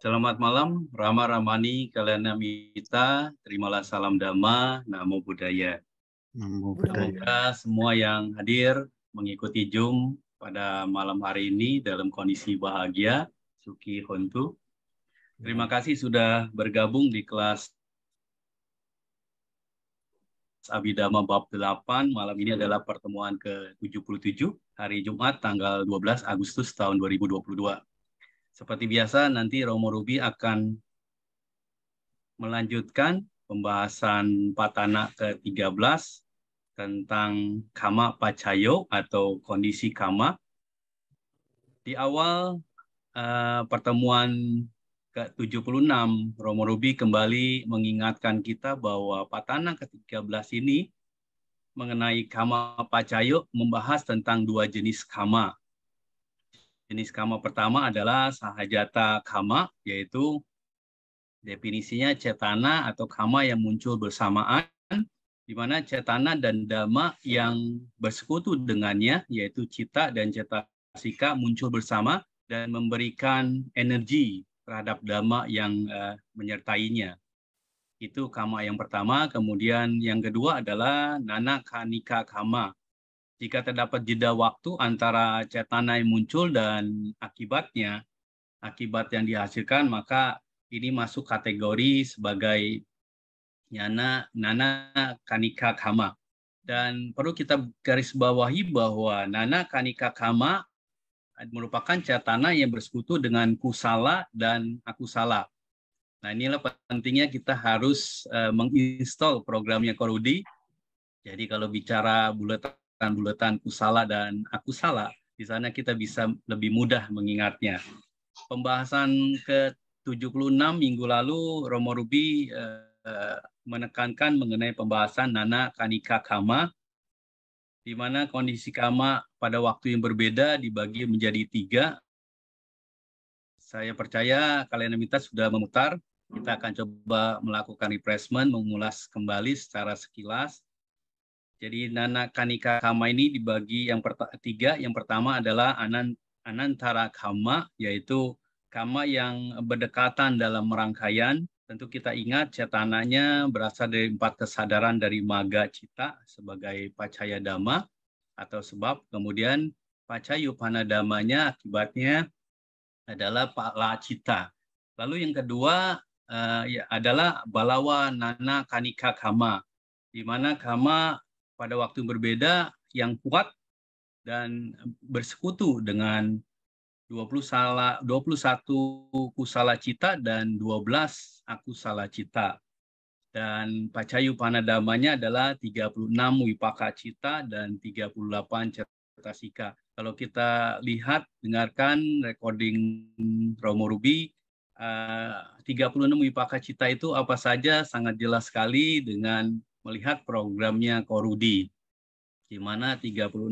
Selamat malam, Rama Ramani, kalian Kalanamita, terimalah salam damai namo budaya. Namo budaya. Semoga semua yang hadir mengikuti Zoom pada malam hari ini dalam kondisi bahagia, Suki Hontu. Terima kasih sudah bergabung di kelas Abidama Bab 8. Malam ini adalah pertemuan ke-77 hari Jumat tanggal 12 Agustus tahun 2022. Seperti biasa, nanti Romo Rubi akan melanjutkan pembahasan patana ke-13 tentang kama pacayo atau kondisi kama. Di awal eh, pertemuan ke-76, Romo Rubi kembali mengingatkan kita bahwa patana ke-13 ini mengenai kama pacayo membahas tentang dua jenis kama, Jenis kama pertama adalah sahajata kama, yaitu definisinya cetana atau kama yang muncul bersamaan, di mana cetana dan dama yang bersekutu dengannya, yaitu cita dan cetasika muncul bersama dan memberikan energi terhadap dama yang uh, menyertainya. Itu kama yang pertama. Kemudian yang kedua adalah nana kanika kama, jika terdapat jeda waktu antara cetanai yang muncul dan akibatnya, akibat yang dihasilkan, maka ini masuk kategori sebagai nyana nana kanika kama. Dan perlu kita garis bawahi bahwa nana kanika kama merupakan cetana yang bersekutu dengan kusala dan akusala. Nah inilah pentingnya kita harus eh, menginstal programnya Korudi. Jadi kalau bicara bulatan buletan kusala dan aku salah di sana kita bisa lebih mudah mengingatnya. Pembahasan ke-76 minggu lalu, Romo Rubi eh, menekankan mengenai pembahasan Nana Kanika Kama, di mana kondisi kama pada waktu yang berbeda dibagi menjadi tiga. Saya percaya kalian minta sudah memutar. Kita akan coba melakukan refreshment, mengulas kembali secara sekilas jadi Nana Kanika Kama ini dibagi yang tiga. Yang pertama adalah Anantara Kama, yaitu kama yang berdekatan dalam rangkaian. Tentu kita ingat cetananya berasal dari empat kesadaran dari maga cita sebagai pacaya dhamma atau sebab. Kemudian upana damanya akibatnya adalah pakla cita. Lalu yang kedua eh, ya, adalah balawa nana kanika kama, di mana kama pada waktu berbeda yang kuat dan bersekutu dengan 20 salah 21 kusala cita dan 12 aku salah cita. Dan pacayu panadamanya adalah 36 wipaka cita dan 38 cetasika. Kalau kita lihat, dengarkan recording Romo Rubi, eh, 36 wipaka cita itu apa saja sangat jelas sekali dengan melihat programnya Korudi, di mana 36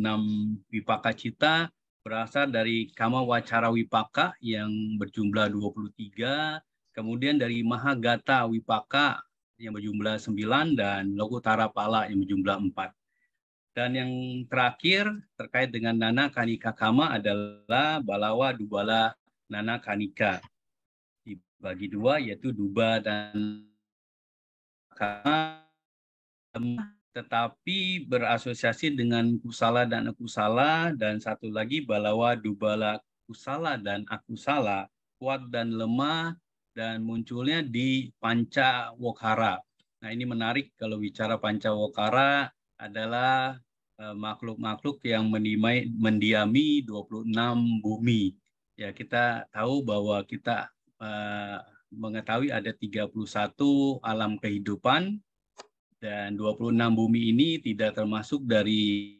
Wipaka Cita berasal dari Kama Wacara Wipaka yang berjumlah 23, kemudian dari Mahagata Wipaka yang berjumlah 9, dan Lokutara Pala yang berjumlah 4. Dan yang terakhir terkait dengan Nana Kanika Kama adalah Balawa Dubala Nana Kanika. Dibagi dua yaitu Duba dan Kama tetapi berasosiasi dengan kusala dan akusala dan satu lagi balawa dubala kusala dan akusala kuat dan lemah dan munculnya di panca wokara. Nah ini menarik kalau bicara panca wokara adalah eh, makhluk-makhluk yang menimai, mendiami 26 bumi. Ya kita tahu bahwa kita uh, mengetahui ada 31 alam kehidupan dan 26 bumi ini tidak termasuk dari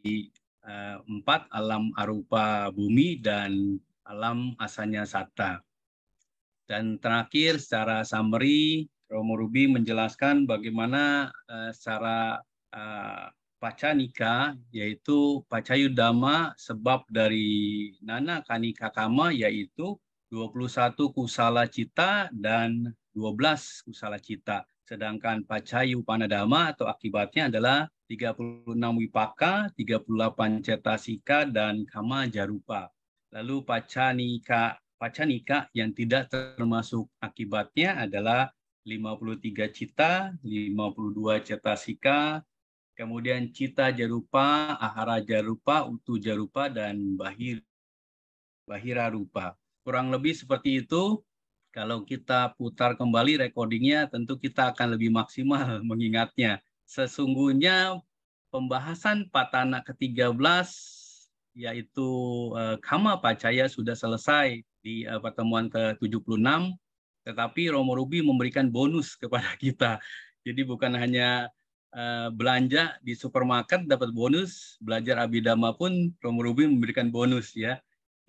eh, empat alam arupa bumi dan alam asanya sata. Dan terakhir secara summary, Romo Rubi menjelaskan bagaimana uh, secara uh, pacanika yaitu pacayudama sebab dari nana kanika kama yaitu 21 kusala cita dan 12 kusala cita. Sedangkan pacayu panadama atau akibatnya adalah 36 wipaka, 38 cetasika, dan kama jarupa. Lalu pacanika, pacanika yang tidak termasuk akibatnya adalah 53 cita, 52 cetasika, kemudian cita jarupa, ahara jarupa, utu jarupa, dan bahir, bahira rupa. Kurang lebih seperti itu kalau kita putar kembali recordingnya, tentu kita akan lebih maksimal mengingatnya. Sesungguhnya pembahasan patana ke-13 yaitu eh, Kama Pacaya sudah selesai di eh, pertemuan ke-76, tetapi Romo Rubi memberikan bonus kepada kita. Jadi bukan hanya eh, belanja di supermarket dapat bonus, belajar Abidama pun Romo Rubi memberikan bonus ya.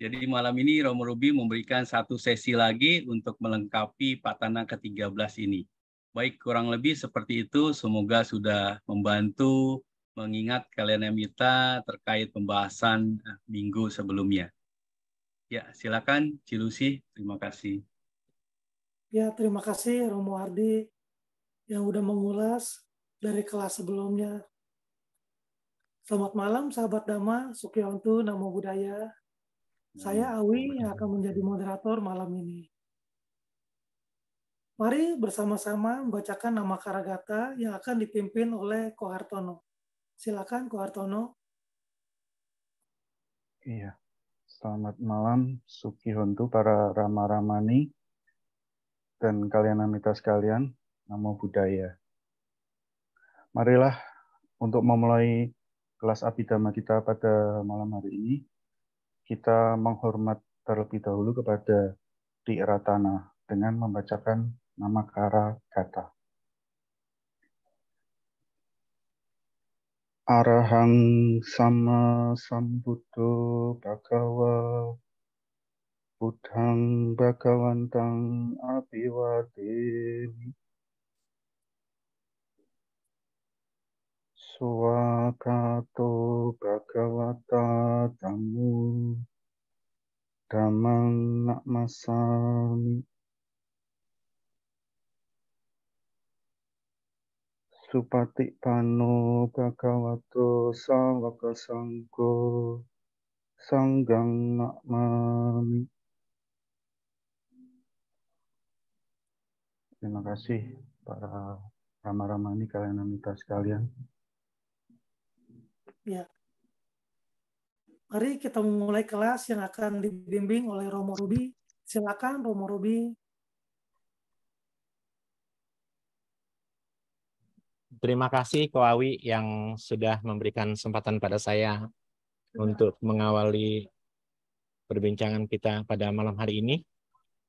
Jadi malam ini Romo Ruby memberikan satu sesi lagi untuk melengkapi patana ke-13 ini. Baik, kurang lebih seperti itu. Semoga sudah membantu mengingat kalian yang minta terkait pembahasan eh, minggu sebelumnya. Ya, silakan Cilusi. Terima kasih. Ya, terima kasih Romo Ardi yang sudah mengulas dari kelas sebelumnya. Selamat malam sahabat Dhamma, Sukyontu, Namo Buddhaya. Saya nah, Awi yang akan menjadi moderator malam ini. Mari bersama-sama membacakan nama Karagata yang akan dipimpin oleh Kohartono. Silakan Kohartono. Iya. Selamat malam Suki Hontu para Rama-Ramani dan kalian amitas kalian, namo budaya. Marilah untuk memulai kelas abidama kita pada malam hari ini, kita menghormat terlebih dahulu kepada Di tanah dengan membacakan nama Kara Kata. Arahang sama sambuto bagawa Buddhang api abhiwate suwakato bhagavata tamu nak masami. supati pano bhagavato sawaka sangko sanggang nakmami terima kasih para Rama-Ramani kalian amita sekalian Ya. Mari kita mulai kelas yang akan dibimbing oleh Romo Rubi. Silakan Romo Rubi. Terima kasih Koawi yang sudah memberikan kesempatan pada saya untuk mengawali perbincangan kita pada malam hari ini.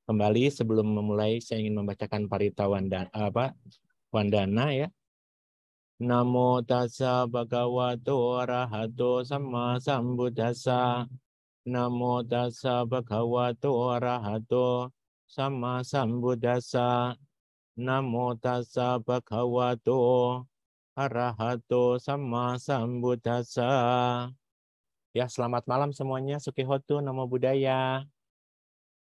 Kembali sebelum memulai saya ingin membacakan parita Wanda apa wandana ya Namo tassa bhagavato arahato sama sambuddhassa. Namo tassa bhagavato arahato sama sambuddhassa. Namo tassa bhagavato arahato sama sambuddhassa. Ya, selamat malam semuanya. sukihoto Namo budaya.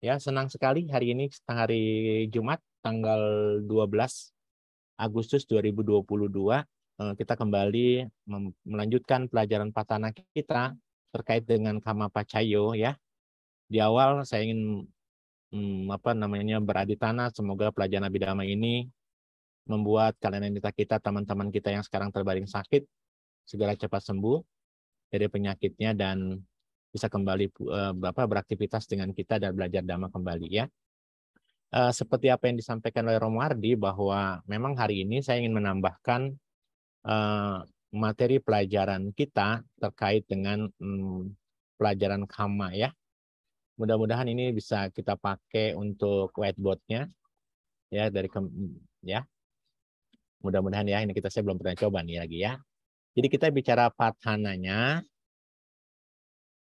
Ya, senang sekali hari ini, hari Jumat, tanggal 12 Agustus 2022 Eh, kita kembali melanjutkan pelajaran patana kita terkait dengan kama pacayo ya. Di awal saya ingin hmm, apa namanya beraditana semoga pelajaran abidama ini membuat kalian yang kita kita teman-teman kita yang sekarang terbaring sakit segera cepat sembuh dari penyakitnya dan bisa kembali uh, beraktivitas dengan kita dan belajar dhamma kembali ya. Uh, seperti apa yang disampaikan oleh Romardi bahwa memang hari ini saya ingin menambahkan Eh, materi pelajaran kita terkait dengan mm, pelajaran Kama ya. Mudah-mudahan ini bisa kita pakai untuk whiteboardnya ya dari ke, ya. Mudah-mudahan ya ini kita saya belum pernah coba nih lagi ya. Jadi kita bicara pathananya.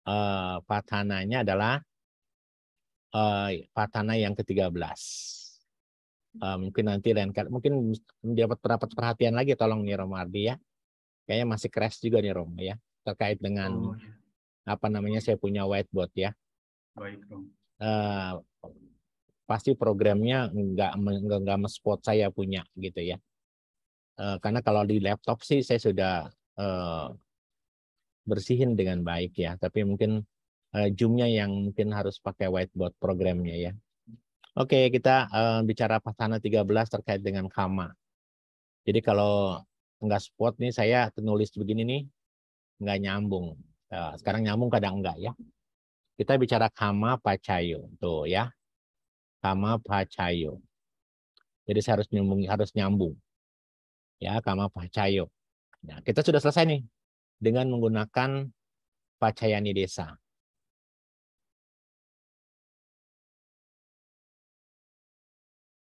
Uh, pathananya adalah eh, patana yang ke-13 uh, mungkin nanti lain kali mungkin mendapat dapat perhatian lagi tolong nih Romardi ya kayaknya masih crash juga nih Rom ya terkait dengan oh. Iya. apa namanya saya punya whiteboard ya baik Rom uh, eh, pasti programnya nggak nggak mespot saya punya gitu ya uh, karena kalau di laptop sih saya sudah uh, bersihin dengan baik ya tapi mungkin uh, zoomnya yang mungkin harus pakai whiteboard programnya ya Oke, kita uh, bicara pasana 13 terkait dengan kama. Jadi kalau nggak support nih, saya tulis begini nih, nggak nyambung. Uh, sekarang nyambung kadang enggak ya. Kita bicara kama pacayo. Tuh ya. Kama pacayo. Jadi saya harus nyambung, harus nyambung. Ya, kama pacayo. Nah, kita sudah selesai nih dengan menggunakan pacayani desa.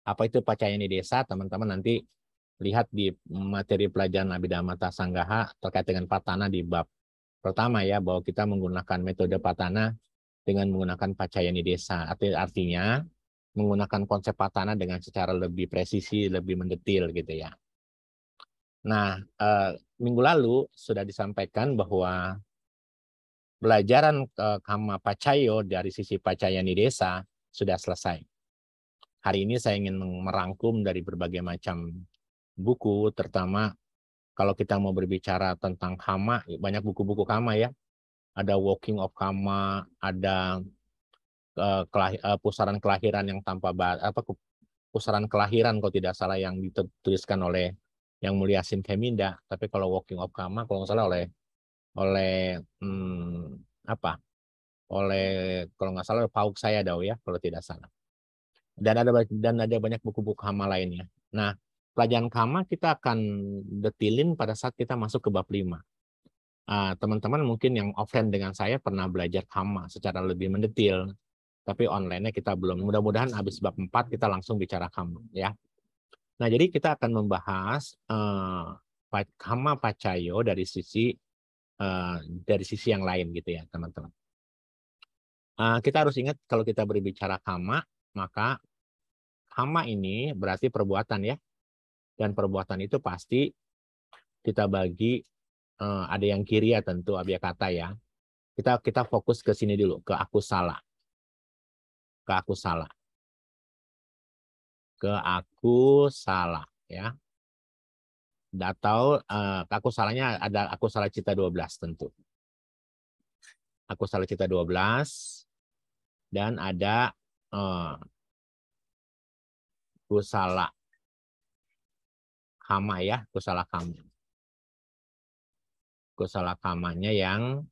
apa itu di Desa, teman-teman nanti lihat di materi pelajaran Abidamata Sanggaha terkait dengan patana di bab pertama ya, bahwa kita menggunakan metode patana dengan menggunakan di Desa. Artinya, menggunakan konsep patana dengan secara lebih presisi, lebih mendetil gitu ya. Nah, eh, minggu lalu sudah disampaikan bahwa pelajaran eh, Kama Pacayo dari sisi di Desa sudah selesai hari ini saya ingin merangkum dari berbagai macam buku, terutama kalau kita mau berbicara tentang hama, banyak buku-buku hama ya. Ada Walking of Hama, ada eh, eh, pusaran kelahiran yang tanpa apa pusaran kelahiran kalau tidak salah yang dituliskan oleh yang mulia keminda. tapi kalau Walking of Kama kalau nggak salah oleh oleh hmm, apa? Oleh kalau nggak salah Pauk saya dau ya kalau tidak salah dan ada dan ada banyak buku-buku hama lainnya. Nah, pelajaran hama kita akan detilin pada saat kita masuk ke bab 5. Ah, teman-teman uh, mungkin yang offline dengan saya pernah belajar hama secara lebih mendetil, tapi online-nya kita belum. Mudah-mudahan habis bab 4 kita langsung bicara hama ya. Nah, jadi kita akan membahas uh, hama pacayo dari sisi uh, dari sisi yang lain gitu ya, teman-teman. Uh, kita harus ingat kalau kita berbicara kama, maka hama ini berarti perbuatan ya. Dan perbuatan itu pasti kita bagi eh, ada yang kiri ya tentu abia kata ya. Kita kita fokus ke sini dulu ke aku salah. Ke aku salah. Ke aku salah ya. Atau eh, aku salahnya ada aku salah cita 12 tentu. Aku salah cita 12 dan ada Eh, kusala Kama ya, Gusala Kama. Gusala Kamanya yang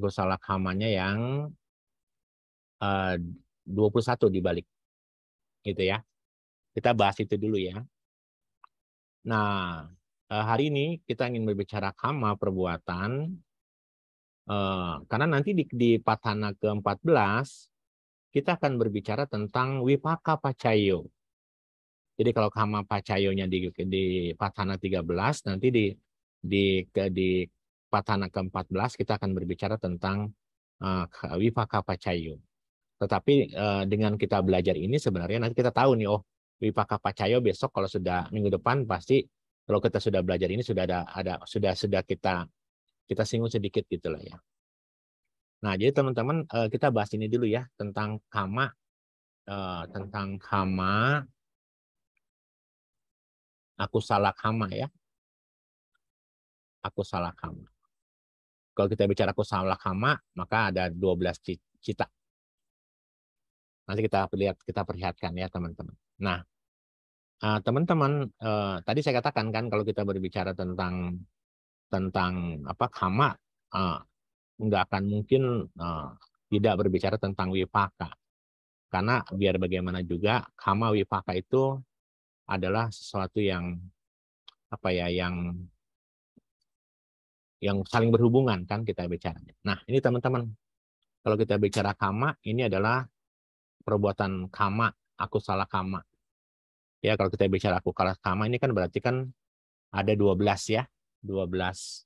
Gusala Kamanya yang eh, dua satu satu dibalik. Gitu ya. Kita bahas itu dulu ya. Nah, eh, hari ini kita ingin berbicara kama perbuatan. Karena nanti di, di patana ke-14, kita akan berbicara tentang Wipaka Pacayo. Jadi kalau kama pacayonya di, di patana 13, nanti di di ke, di patana ke-14 kita akan berbicara tentang uh, Wipaka Pacayo. Tetapi uh, dengan kita belajar ini sebenarnya nanti kita tahu nih, oh Wipaka Pacayo besok kalau sudah minggu depan pasti kalau kita sudah belajar ini sudah ada ada sudah sudah kita kita singgung sedikit gitulah ya. Nah, jadi teman-teman eh, kita bahas ini dulu ya tentang kama eh, tentang kama aku salah kama ya. Aku salah kama. Kalau kita bicara aku salah kama, maka ada 12 cita. Nanti kita lihat kita perlihatkan ya, teman-teman. Nah, eh, teman-teman tadi saya katakan kan kalau kita berbicara tentang tentang apa kama nggak akan mungkin uh, tidak berbicara tentang wipaka. Karena biar bagaimana juga kama wipaka itu adalah sesuatu yang apa ya yang yang saling berhubungan kan kita bicara Nah, ini teman-teman kalau kita bicara kama ini adalah perbuatan kama, aku salah kama. Ya, kalau kita bicara aku kalah kama ini kan berarti kan ada 12 ya. 12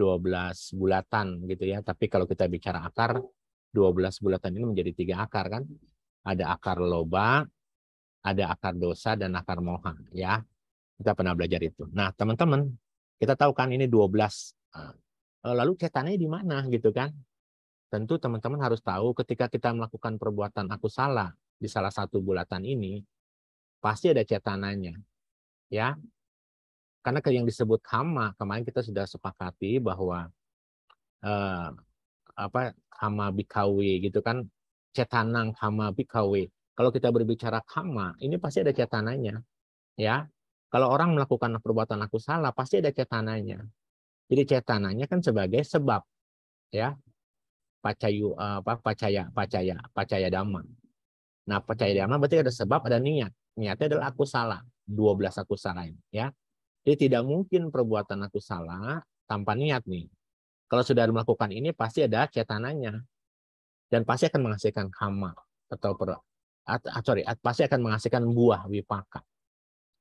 12 bulatan gitu ya. Tapi kalau kita bicara akar, 12 bulatan ini menjadi tiga akar kan. Ada akar loba, ada akar dosa, dan akar moha ya. Kita pernah belajar itu. Nah teman-teman, kita tahu kan ini 12. Ah, eh, lalu cetanya di mana gitu kan? Tentu teman-teman harus tahu ketika kita melakukan perbuatan aku salah di salah satu bulatan ini, pasti ada cetananya. Ya, karena yang disebut hama kemarin kita sudah sepakati bahwa eh, apa hama bikawi gitu kan cetanang hama bikawi kalau kita berbicara hama ini pasti ada cetananya ya kalau orang melakukan perbuatan aku salah pasti ada cetananya jadi cetananya kan sebagai sebab ya pacayu eh, apa pacaya pacaya pacaya dhamma nah pacaya dhamma berarti ada sebab ada niat niatnya adalah aku salah 12 aku salah ini ya jadi tidak mungkin perbuatan aku salah tanpa niat nih. Kalau sudah melakukan ini pasti ada cetananya dan pasti akan menghasilkan kama atau per, at, ah, sorry, at, pasti akan menghasilkan buah wipaka.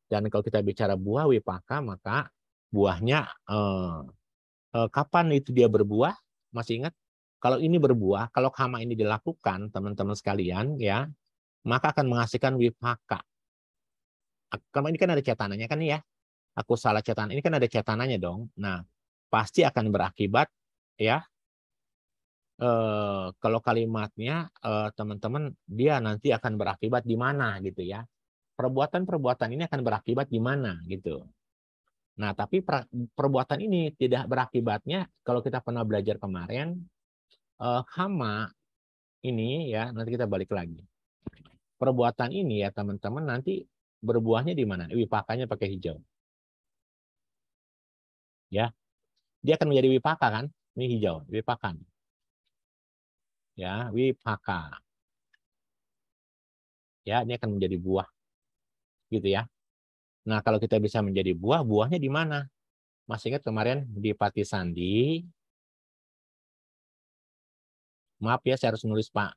Dan kalau kita bicara buah wipaka maka buahnya eh, eh, kapan itu dia berbuah? Masih ingat? Kalau ini berbuah, kalau kama ini dilakukan teman-teman sekalian ya, maka akan menghasilkan wipaka. Kama ini kan ada cetananya kan ya aku salah catatan ini kan ada cetananya dong nah pasti akan berakibat ya eh, kalau kalimatnya eh, teman-teman dia nanti akan berakibat di mana gitu ya perbuatan-perbuatan ini akan berakibat di mana gitu nah tapi perbuatan ini tidak berakibatnya kalau kita pernah belajar kemarin eh, hama ini ya nanti kita balik lagi perbuatan ini ya teman-teman nanti berbuahnya di mana? Wipakanya pakai hijau ya dia akan menjadi wipaka kan ini hijau wipaka ya wipaka ya ini akan menjadi buah gitu ya nah kalau kita bisa menjadi buah buahnya di mana Masih ingat kemarin di Pati Sandi maaf ya saya harus nulis pak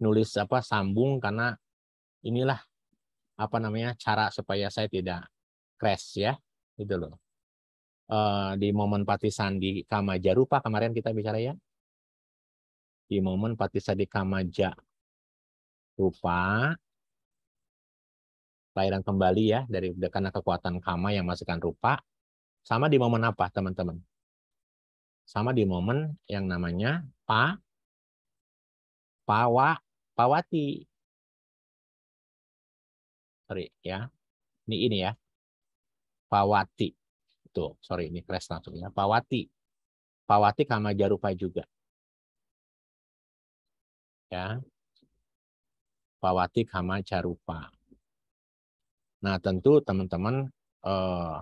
nulis apa sambung karena inilah apa namanya cara supaya saya tidak crash ya gitu loh uh, di momen patisan di Kamaja Rupa kemarin kita bicara ya. Di momen patisan di Kamaja Rupa lahiran kembali ya dari karena kekuatan kama yang masukkan rupa sama di momen apa teman-teman sama di momen yang namanya pa pawa pawati sorry ya ini ini ya pawati tuh Sorry, ini crash langsung ya. Pawati. Pawati Kama Jarupa juga. Ya. Pawati Kama Jarupa. Nah, tentu teman-teman eh,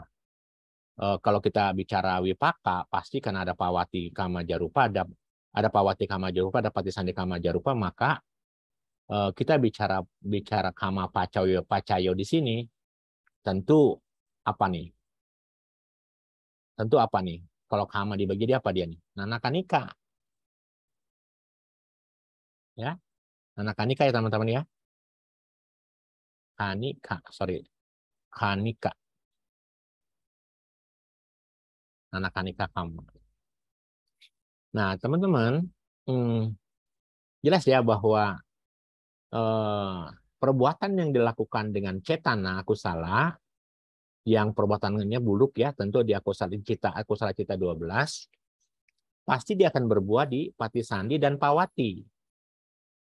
eh, kalau kita bicara wipaka, pasti karena ada Pawati Kama Jarupa, ada ada Pawati Kama Jarupa, ada Pati Patisandi Kama Jarupa, maka eh, kita bicara bicara Kama Pacayo Pacayo di sini tentu apa nih Tentu apa nih? Kalau kama dibagi dia apa dia nih? Nanakanika. Ya. Nanakanika ya teman-teman ya. Kanika, sorry. Kanika. Nanakanika kama. Nah, teman-teman, hmm, jelas ya bahwa eh, perbuatan yang dilakukan dengan cetana aku salah yang perbuatannya buruk ya, tentu di akusala cita, akusala cita 12, pasti dia akan berbuat di Pati Sandi dan Pawati.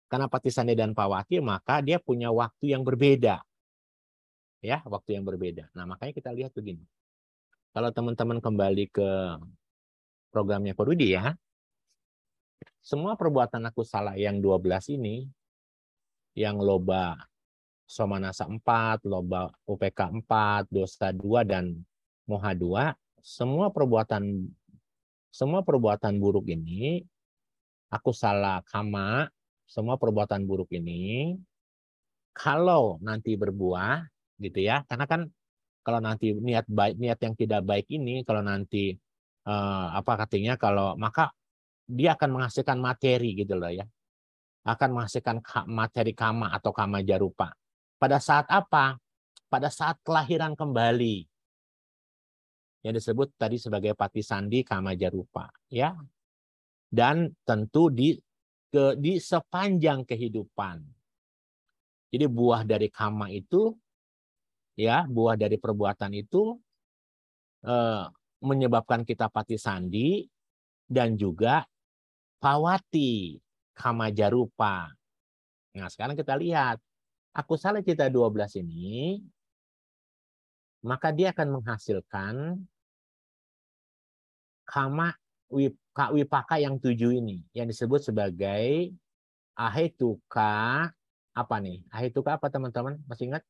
Karena Pati Sandi dan Pawati, maka dia punya waktu yang berbeda. Ya, waktu yang berbeda. Nah, makanya kita lihat begini. Kalau teman-teman kembali ke programnya Perudi ya, semua perbuatan aku salah yang 12 ini, yang loba Somanasa 4, Loba UPK 4, Dosa 2 dan Moha 2, semua perbuatan semua perbuatan buruk ini aku salah kama, semua perbuatan buruk ini kalau nanti berbuah gitu ya. Karena kan kalau nanti niat baik niat yang tidak baik ini kalau nanti eh, apa katanya kalau maka dia akan menghasilkan materi gitu loh ya akan menghasilkan materi kama atau kama jarupa. Pada saat apa? Pada saat kelahiran kembali. Yang disebut tadi sebagai pati sandi kama jarupa, ya. Dan tentu di ke, di sepanjang kehidupan. Jadi buah dari kama itu ya, buah dari perbuatan itu eh, menyebabkan kita pati sandi dan juga pawati kama jarupa. Nah, sekarang kita lihat aku salah cita 12 ini, maka dia akan menghasilkan kama kawipaka wipaka yang tujuh ini yang disebut sebagai ahetuka apa nih? Ahetuka apa teman-teman? Masih ingat?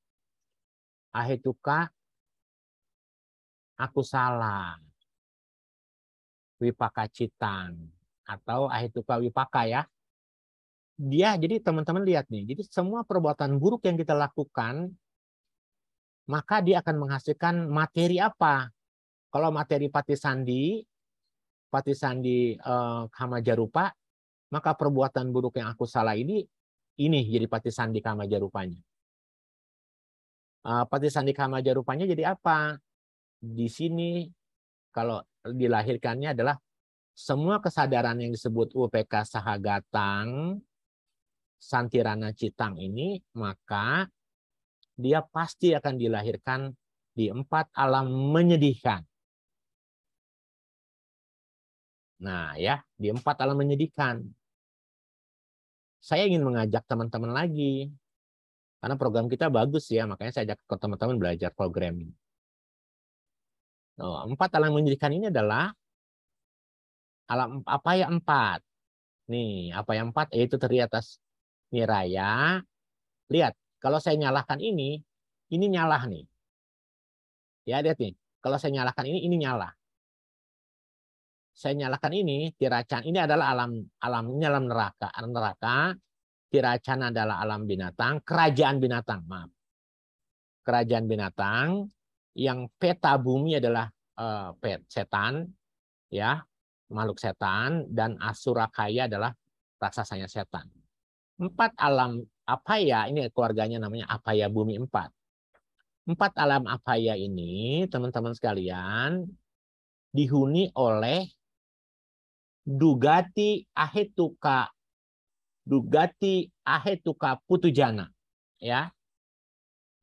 Ahetuka aku salah. Wipaka citan atau ahetuka wipaka ya dia jadi teman-teman lihat nih. Jadi semua perbuatan buruk yang kita lakukan maka dia akan menghasilkan materi apa? Kalau materi pati sandi, pati sandi eh, kama jarupa, maka perbuatan buruk yang aku salah ini ini jadi pati sandi kama jarupanya. eh, pati sandi kama jarupanya jadi apa? Di sini kalau dilahirkannya adalah semua kesadaran yang disebut UPK sahagatang Santirana Citang ini, maka dia pasti akan dilahirkan di empat alam menyedihkan. Nah, ya, di empat alam menyedihkan. Saya ingin mengajak teman-teman lagi. Karena program kita bagus ya, makanya saya ajak ke teman-teman belajar program ini. Oh, empat alam menyedihkan ini adalah alam apa ya empat? Nih, apa yang empat? Yaitu terlihat atas raya, lihat kalau saya nyalakan ini, ini nyala nih. Ya, lihat nih. Kalau saya nyalakan ini, ini nyala. Saya nyalakan ini, tiracan ini adalah alam alam ini alam neraka, alam neraka. Tiracan adalah alam binatang, kerajaan binatang, maaf. Kerajaan binatang yang peta bumi adalah uh, pet, setan, ya, makhluk setan dan asura kaya adalah raksasanya setan empat alam apa ya ini keluarganya namanya apa ya bumi empat. Empat alam apa ya ini teman-teman sekalian dihuni oleh Dugati Ahetuka Dugati Ahetuka Putujana ya.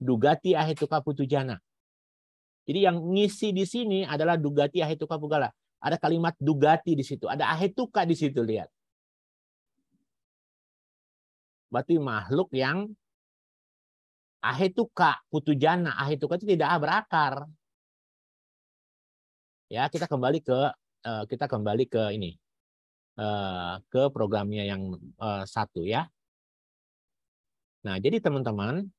Dugati Ahetuka Putujana. Jadi yang ngisi di sini adalah Dugati Ahetuka Pugala. Ada kalimat Dugati di situ, ada Ahetuka di situ lihat berarti makhluk yang ahetuka jana ahetuka itu tidak berakar ya kita kembali ke eh, kita kembali ke ini eh, ke programnya yang eh, satu ya nah jadi teman-teman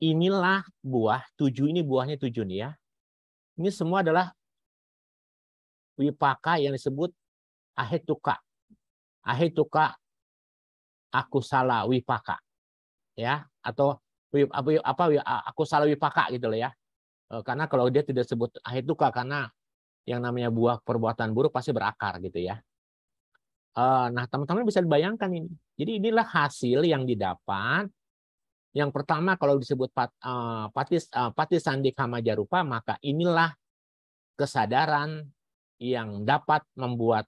inilah buah tujuh ini buahnya tujuh nih ya ini semua adalah wipaka yang disebut ahetuka ahetuka aku salah wipaka ya atau apa aku salah wipaka gitu loh ya e, karena kalau dia tidak sebut ahituka karena yang namanya buah perbuatan buruk pasti berakar gitu ya e, nah teman-teman bisa dibayangkan ini jadi inilah hasil yang didapat yang pertama kalau disebut pat, e, patis patis sandi kama jarupa maka inilah kesadaran yang dapat membuat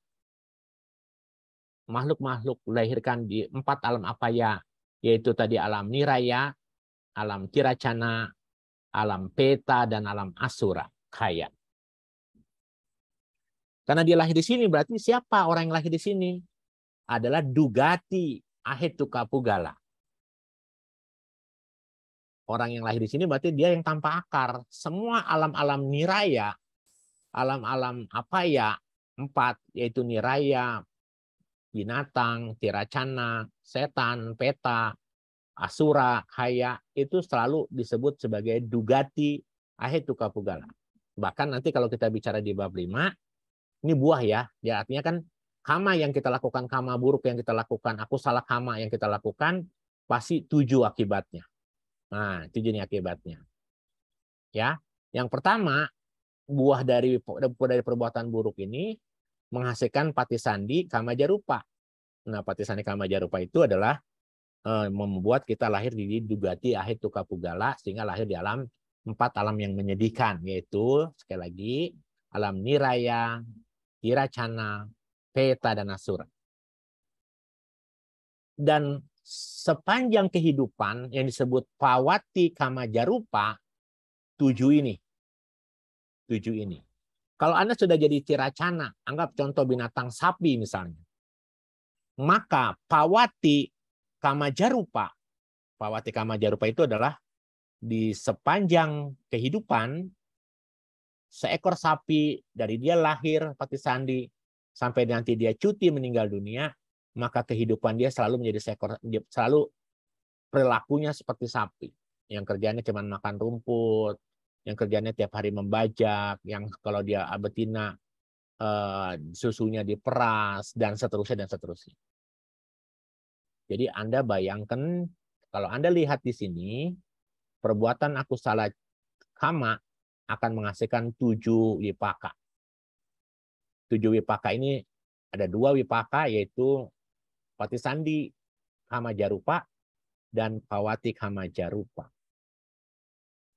makhluk-makhluk lahirkan di empat alam apa ya, yaitu tadi alam niraya, alam kiracana, alam peta, dan alam asura, kaya. Karena dia lahir di sini, berarti siapa orang yang lahir di sini? Adalah Dugati Ahetuka Pugala. Orang yang lahir di sini berarti dia yang tanpa akar. Semua alam-alam niraya, alam-alam apa ya, empat, yaitu niraya, binatang, tiracana, setan, peta, asura, haya, itu selalu disebut sebagai dugati ahetuka pugala. Bahkan nanti kalau kita bicara di bab 5, ini buah ya, ya artinya kan kama yang kita lakukan, kama buruk yang kita lakukan, aku salah kama yang kita lakukan, pasti tujuh akibatnya. Nah, tujuh ini akibatnya. Ya, yang pertama buah dari dari perbuatan buruk ini menghasilkan pati sandi kamaja rupa. Nah, pati sandi kamaja rupa itu adalah eh, membuat kita lahir di dugati akhir tukapugala sehingga lahir di alam empat alam yang menyedihkan yaitu sekali lagi alam niraya, iracana, peta dan asura. Dan sepanjang kehidupan yang disebut pawati kamajarupa tujuh ini. Tujuh ini. Kalau Anda sudah jadi tiracana, anggap contoh binatang sapi misalnya, maka pawati kamajarupa, pawati kamajarupa itu adalah di sepanjang kehidupan seekor sapi dari dia lahir pati sandi sampai nanti dia cuti meninggal dunia maka kehidupan dia selalu menjadi seekor selalu perilakunya seperti sapi yang kerjanya cuma makan rumput yang kerjanya tiap hari membajak, yang kalau dia betina eh, susunya diperas dan seterusnya dan seterusnya. Jadi Anda bayangkan kalau Anda lihat di sini perbuatan aku salah kama akan menghasilkan tujuh wipaka. Tujuh wipaka ini ada dua wipaka yaitu pati sandi Kama Jarupa dan Pawati Kama Jarupa.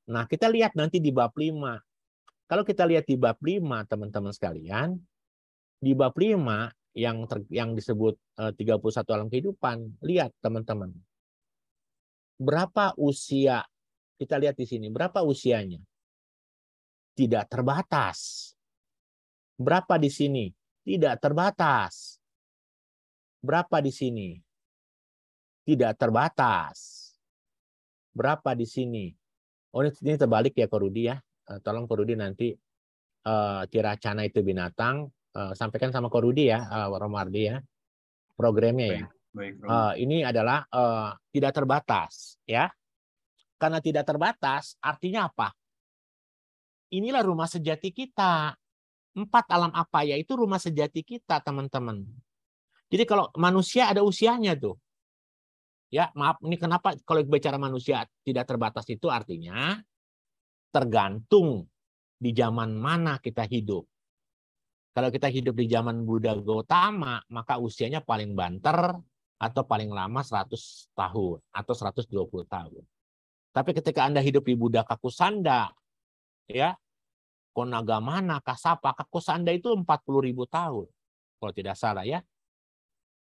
Nah, kita lihat nanti di bab 5. Kalau kita lihat di bab 5, teman-teman sekalian, di bab 5 yang ter, yang disebut 31 eh, alam kehidupan, lihat teman-teman. Berapa usia? Kita lihat di sini, berapa usianya? Tidak terbatas. Berapa di sini? Tidak terbatas. Berapa di sini? Tidak terbatas. Berapa di sini? oh ini terbalik ya Korudi ya. Uh, tolong Korudi nanti uh, eh, Tiracana itu binatang, uh, sampaikan sama Korudi ya, uh, Romardi ya, programnya ya. uh, ini adalah uh, tidak terbatas ya. Karena tidak terbatas, artinya apa? Inilah rumah sejati kita. Empat alam apa ya? Itu rumah sejati kita, teman-teman. Jadi kalau manusia ada usianya tuh. Ya, maaf, ini kenapa kalau bicara manusia tidak terbatas itu artinya tergantung di zaman mana kita hidup. Kalau kita hidup di zaman Buddha Gautama, maka usianya paling banter atau paling lama 100 tahun atau 120 tahun. Tapi ketika Anda hidup di Buddha Kakusanda, ya, Konagamana, Kasapa, Kakusanda itu 40.000 tahun. Kalau tidak salah ya,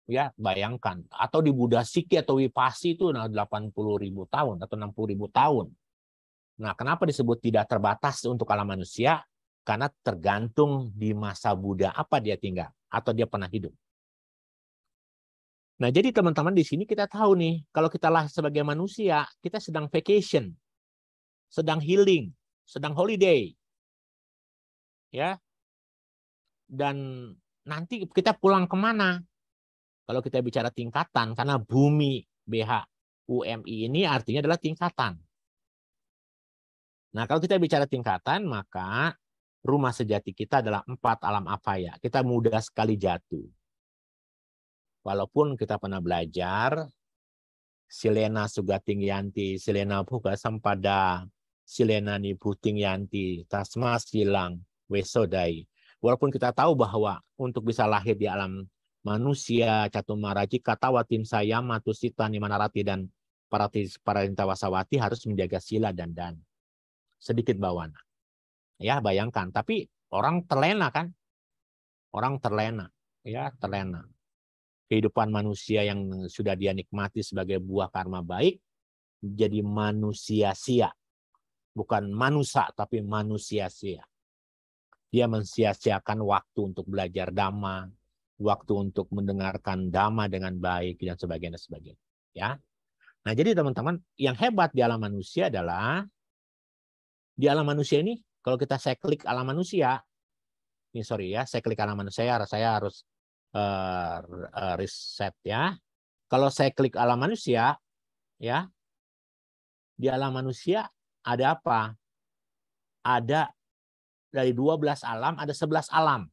ya bayangkan atau di Buddha Siki atau Wipasi itu nah 80 ribu tahun atau 60 ribu tahun. Nah, kenapa disebut tidak terbatas untuk alam manusia? Karena tergantung di masa Buddha apa dia tinggal atau dia pernah hidup. Nah, jadi teman-teman di sini kita tahu nih, kalau kita lah sebagai manusia, kita sedang vacation, sedang healing, sedang holiday. Ya. Dan nanti kita pulang kemana? Kalau kita bicara tingkatan, karena bumi BH UMI ini artinya adalah tingkatan. Nah, kalau kita bicara tingkatan, maka rumah sejati kita adalah empat alam afaya. Kita mudah sekali jatuh. Walaupun kita pernah belajar, Silena Sugating Yanti, Silena Bhuga Sempada, Silena Nibuting Yanti, Tasma Silang, Wesodai. Walaupun kita tahu bahwa untuk bisa lahir di alam manusia catumarajik kata watim saya matusita nimanarati dan para para harus menjaga sila dan dan sedikit bawana ya bayangkan tapi orang terlena kan orang terlena ya terlena kehidupan manusia yang sudah dia nikmati sebagai buah karma baik jadi manusia sia bukan manusia tapi manusia sia dia mensia-siakan waktu untuk belajar damai waktu untuk mendengarkan dhamma dengan baik dan sebagainya dan sebagainya ya nah jadi teman-teman yang hebat di alam manusia adalah di alam manusia ini kalau kita saya klik alam manusia ini sorry ya saya klik alam manusia saya harus uh, reset ya kalau saya klik alam manusia ya di alam manusia ada apa ada dari 12 alam ada 11 alam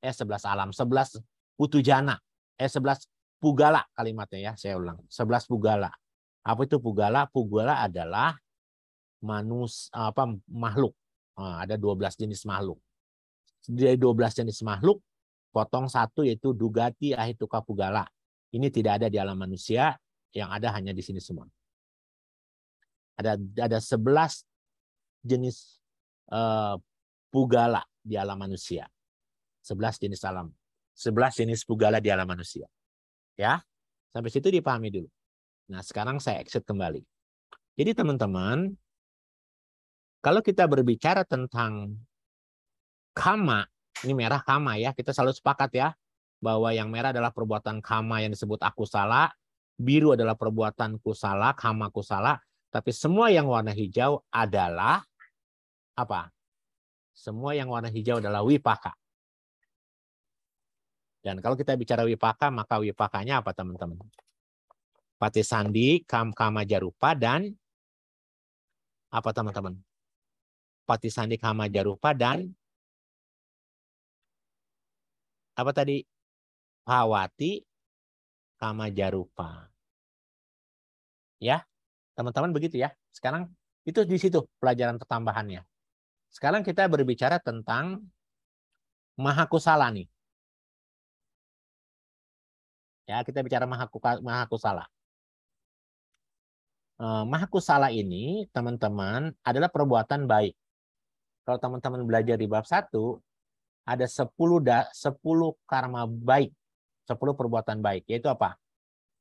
eh 11 alam, 11 putujana, eh 11 pugala kalimatnya ya, saya ulang. 11 pugala. Apa itu pugala? Pugala adalah manus apa makhluk. Nah, ada 12 jenis makhluk. Dari 12 jenis makhluk, potong satu yaitu dugati ahituka pugala. Ini tidak ada di alam manusia, yang ada hanya di sini semua. Ada ada 11 jenis uh, pugala di alam manusia. 11 jenis alam. 11 jenis pugala di alam manusia. Ya. Sampai situ dipahami dulu. Nah, sekarang saya exit kembali. Jadi teman-teman, kalau kita berbicara tentang kama, ini merah kama ya, kita selalu sepakat ya, bahwa yang merah adalah perbuatan kama yang disebut aku salah, biru adalah perbuatan kusala, kama salah. tapi semua yang warna hijau adalah apa? Semua yang warna hijau adalah wipaka. Dan kalau kita bicara wipaka, maka wipakanya apa teman-teman? Pati Sandi, Kam Kama Jarupa, dan apa teman-teman? Pati Sandi Kama Jarupa dan apa tadi? Pawati Kama Jarupa. Ya, teman-teman begitu ya. Sekarang itu di situ pelajaran pertambahannya. Sekarang kita berbicara tentang Mahakusala nih. Ya, kita bicara salah, eh, mahaku salah ini, teman-teman, adalah perbuatan baik. Kalau teman-teman belajar di bab satu ada 10 da, 10 karma baik, 10 perbuatan baik, yaitu apa?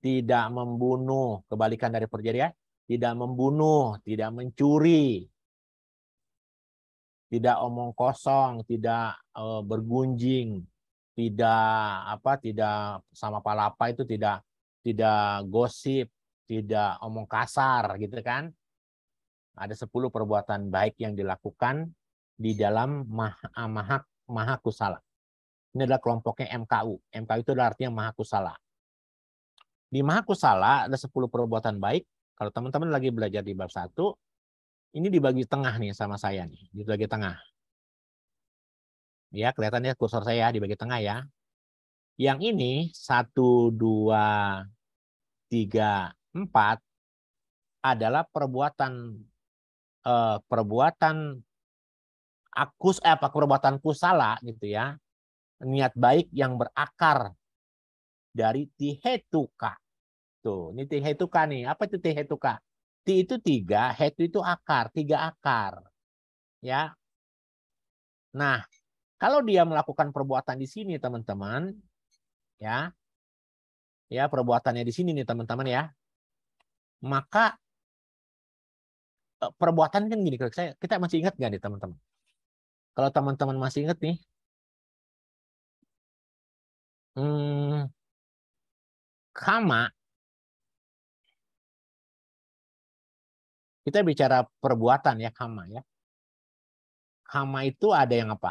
Tidak membunuh, kebalikan dari perjadian, tidak membunuh, tidak mencuri, tidak omong kosong, tidak eh, bergunjing, tidak apa tidak sama palapa itu tidak tidak gosip, tidak omong kasar gitu kan. Ada 10 perbuatan baik yang dilakukan di dalam ah, maha, maha, maha kusala. Ini adalah kelompoknya MKU. MKU itu adalah artinya maha kusala. Di maha kusala ada 10 perbuatan baik. Kalau teman-teman lagi belajar di bab satu ini dibagi tengah nih sama saya nih, dibagi tengah. Ya, kelihatan kursor ya saya ya di bagian tengah ya. Yang ini satu dua tiga empat adalah perbuatan eh, perbuatan akus eh, apa perbuatanku salah gitu ya. Niat baik yang berakar dari tihetuka. Tuh, ini tihetuka nih. Apa itu tihetuka? Ti itu tiga, hetu itu akar, tiga akar. Ya. Nah, kalau dia melakukan perbuatan di sini, teman-teman, ya, ya perbuatannya di sini nih, teman-teman ya, maka eh, perbuatan kan gini, saya kita masih ingat nggak nih teman-teman? Kalau teman-teman masih ingat nih, hmm, kama kita bicara perbuatan ya kama ya. Kama itu ada yang apa?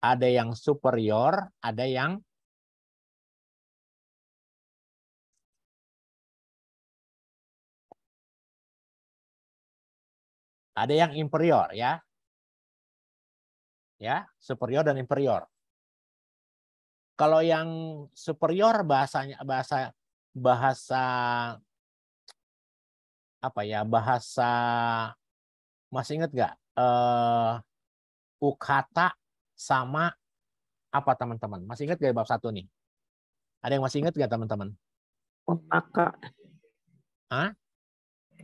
Ada yang superior, ada yang ada yang inferior ya. Ya, superior dan inferior. Kalau yang superior bahasanya bahasa bahasa apa ya bahasa masih ingat nggak uh, eh, ukata sama apa teman-teman? Masih ingat gak bab satu nih? Ada yang masih ingat gak teman-teman? Omaka. Hah?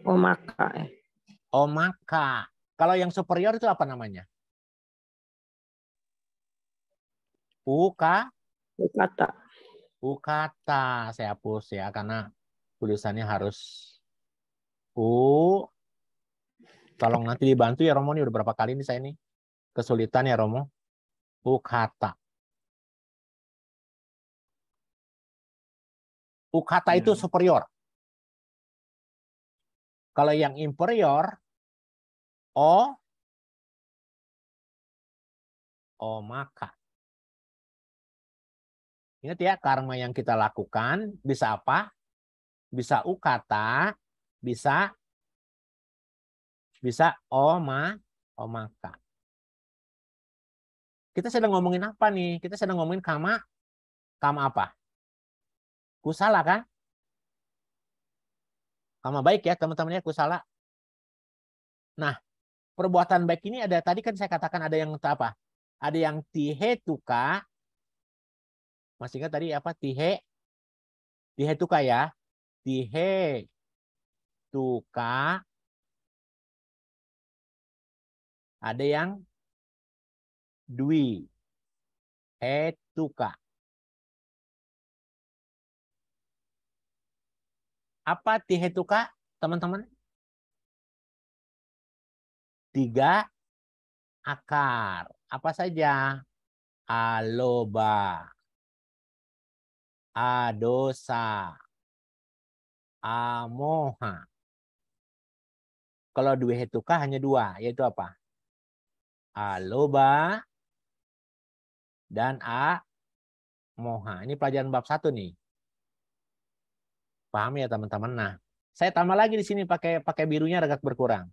Omaka. Ya. Omaka. Kalau yang superior itu apa namanya? Uka? Ukata. Ukata. Saya hapus ya, karena tulisannya harus U. Tolong nanti dibantu ya Romo, ini udah berapa kali nih saya ini kesulitan ya Romo. Ukata. Ukata itu ya. superior. Kalau yang inferior, o, o maka. Ingat ya, karma yang kita lakukan bisa apa? Bisa ukata, bisa bisa o ma, o maka. Kita sedang ngomongin apa nih? Kita sedang ngomongin kama kama apa? Kusala kan? Kama baik ya teman temannya kusala. Nah, perbuatan baik ini ada tadi kan saya katakan ada yang apa? Ada yang tihe tuka, Masih ingat tadi apa? Tihe tihe tuka ya. Tihe tuka ada yang Dwi Etuka. Apa tihetuka, teman-teman? Tiga akar. Apa saja? Aloba, adosa, amoha. Kalau dua hetuka hanya dua, yaitu apa? Aloba, dan A moha. Ini pelajaran bab satu nih. Paham ya teman-teman? Nah, saya tambah lagi di sini pakai pakai birunya agak berkurang.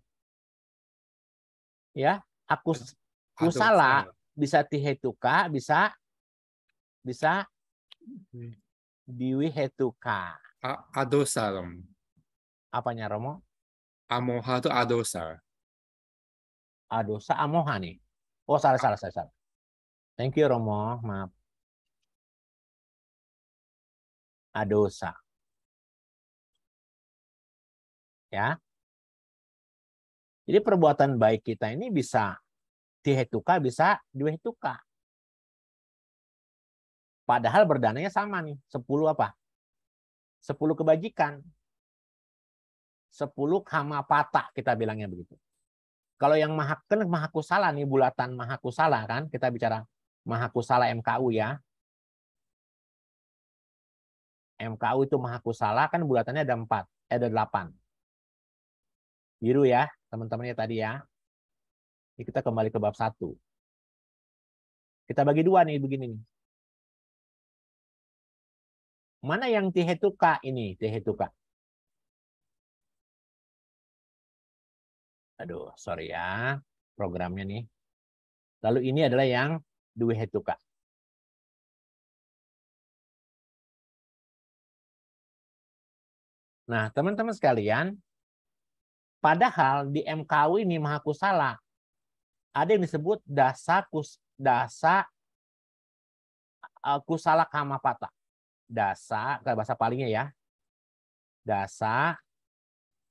Ya, aku aku salah bisa tihetuka, bisa bisa A, Adosa, Rom. Apanya, Romo? Amoha itu adosa. Adosa, amoha nih. Oh, salah, salah, salah. salah. Thank you Romo, maaf. Adosa. Ya. Jadi perbuatan baik kita ini bisa dihetuka, bisa dihetuka. Padahal berdananya sama nih, sepuluh apa? 10 kebajikan. sepuluh kama patah kita bilangnya begitu. Kalau yang maha mahakusala nih bulatan mahakusala kan kita bicara Mahakusala MKU ya. MKU itu Mahakusala kan bulatannya ada 4, eh, ada 8. Biru ya, teman-temannya tadi ya. Ini kita kembali ke bab 1. Kita bagi dua nih begini nih. Mana yang tihetuka ini, tihetuka? Aduh, sorry ya. Programnya nih. Lalu ini adalah yang do we have Nah, teman-teman sekalian, padahal di MKW ini salah ada yang disebut dasa kus, dasa uh, eh, kusala pata. Dasa, kalau bahasa palingnya ya. Dasa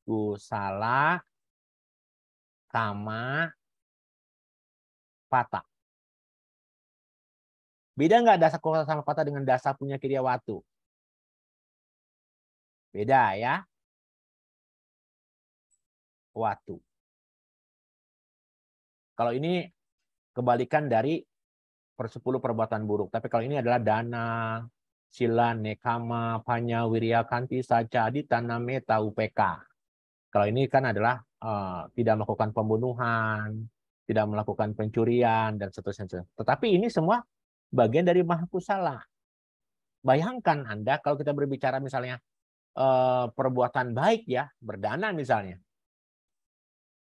kusala kama pata. Beda nggak dasar kota sama kata dengan dasar punya Kiria Watu? Beda ya. Watu. Kalau ini kebalikan dari persepuluh perbuatan buruk. Tapi kalau ini adalah dana, sila, nekama, panya, wirya, kanti, saca, tanah meta upk Kalau ini kan adalah uh, tidak melakukan pembunuhan, tidak melakukan pencurian, dan seterusnya. Tetapi ini semua bagian dari mahkusala. Bayangkan Anda kalau kita berbicara misalnya eh, perbuatan baik ya, berdana misalnya.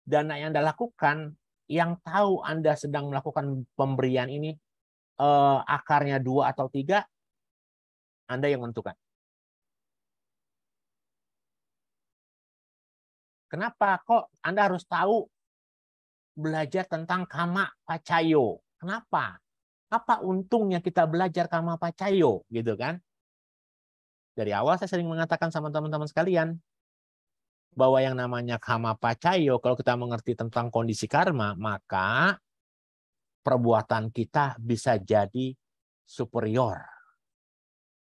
Dana yang Anda lakukan, yang tahu Anda sedang melakukan pemberian ini eh, akarnya dua atau tiga, Anda yang menentukan. Kenapa kok Anda harus tahu belajar tentang kama pacayo? Kenapa? Apa untungnya kita belajar karma pacayo gitu kan? Dari awal saya sering mengatakan sama teman-teman sekalian bahwa yang namanya karma pacayo kalau kita mengerti tentang kondisi karma maka perbuatan kita bisa jadi superior.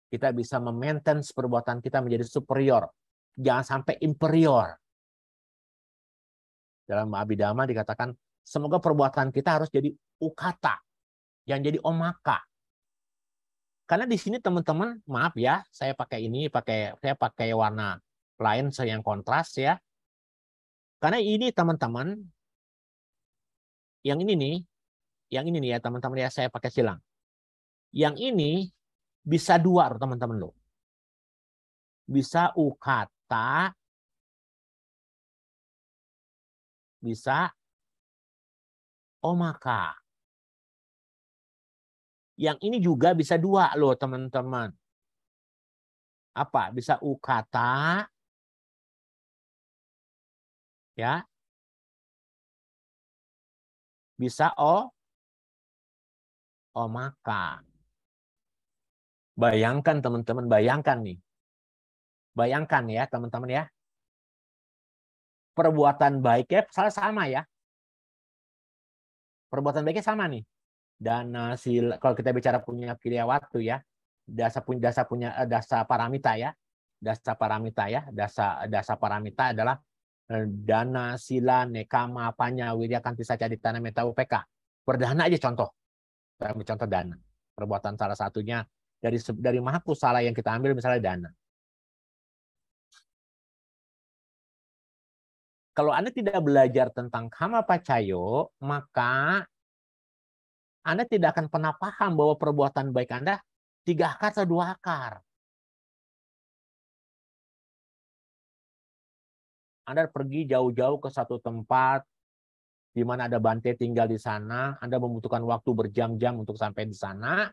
Kita bisa memaintain perbuatan kita menjadi superior. Jangan sampai imperior Dalam abidama dikatakan, semoga perbuatan kita harus jadi ukata yang jadi omaka. Karena di sini teman-teman, maaf ya, saya pakai ini, pakai saya pakai warna lain yang kontras ya. Karena ini teman-teman, yang ini nih, yang ini nih ya teman-teman ya, saya pakai silang. Yang ini bisa dua teman-teman loh. Bisa ukata, bisa omaka. Yang ini juga bisa dua loh teman-teman. Apa? Bisa u kata. Ya. Bisa o. O maka. Bayangkan teman-teman, bayangkan nih. Bayangkan ya teman-teman ya. Perbuatan baiknya salah sama ya. Perbuatan baiknya sama nih dana sila kalau kita bicara punya pilihan waktu ya dasa punya dasa punya eh, dasar paramita ya dasa paramita ya dasa dasar paramita adalah eh, dana sila nekama panya wirya kanti bisa di tanah meta UPK perdana aja contoh kita contoh dana perbuatan salah satunya dari dari salah yang kita ambil misalnya dana kalau Anda tidak belajar tentang kama pacayo, maka anda tidak akan pernah paham bahwa perbuatan baik Anda tiga akar atau dua akar. Anda pergi jauh-jauh ke satu tempat di mana ada bante tinggal di sana, Anda membutuhkan waktu berjam-jam untuk sampai di sana.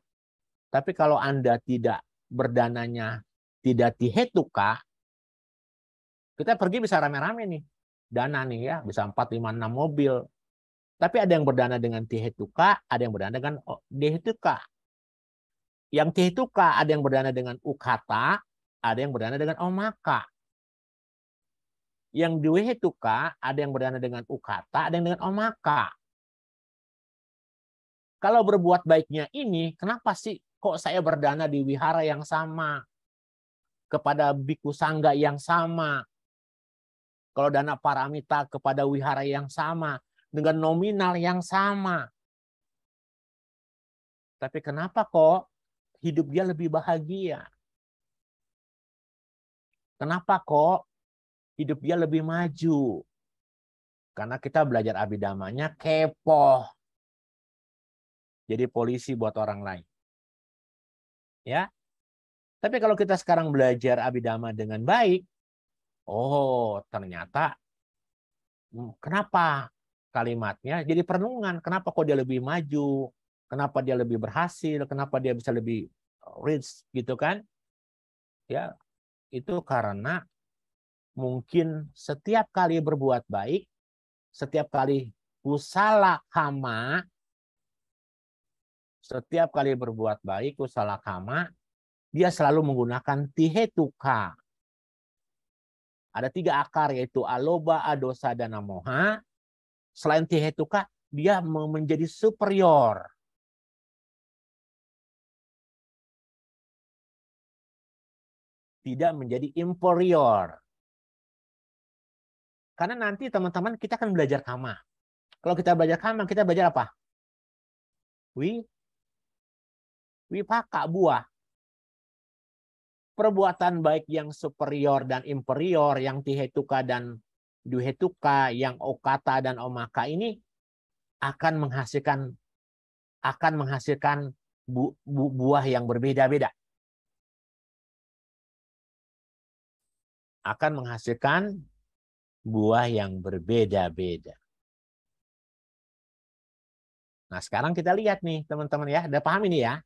Tapi kalau Anda tidak berdananya tidak dihetuka, kita pergi bisa rame-rame nih. Dana nih ya, bisa 4, 5, 6 mobil. Tapi ada yang berdana dengan tihetuka, ada yang berdana dengan dehetuka. Yang tihetuka ada yang berdana dengan ukata, ada yang berdana dengan omaka. Yang dehetuka ada yang berdana dengan ukata, ada yang dengan omaka. Kalau berbuat baiknya ini, kenapa sih kok saya berdana di wihara yang sama? Kepada biku sangga yang sama? Kalau dana paramita kepada wihara yang sama, dengan nominal yang sama. Tapi kenapa kok hidup dia lebih bahagia? Kenapa kok hidup dia lebih maju? Karena kita belajar abidamanya kepo. Jadi polisi buat orang lain. Ya. Tapi kalau kita sekarang belajar abidama dengan baik, oh ternyata hmm, kenapa kalimatnya jadi perenungan kenapa kok dia lebih maju kenapa dia lebih berhasil kenapa dia bisa lebih uh, rich gitu kan ya itu karena mungkin setiap kali berbuat baik setiap kali kusala kama setiap kali berbuat baik kusala kama dia selalu menggunakan tihetuka ada tiga akar yaitu aloba, adosa, dan amoha selain tihetuka, dia menjadi superior. Tidak menjadi inferior. Karena nanti teman-teman kita akan belajar kama. Kalau kita belajar kama, kita belajar apa? Wi, wipaka buah. Perbuatan baik yang superior dan inferior, yang tihetuka dan Duhetuka, yang Okata dan Omaka ini akan menghasilkan akan menghasilkan bu, bu, buah yang berbeda-beda. Akan menghasilkan buah yang berbeda-beda. Nah, sekarang kita lihat nih, teman-teman ya. Udah paham ini ya?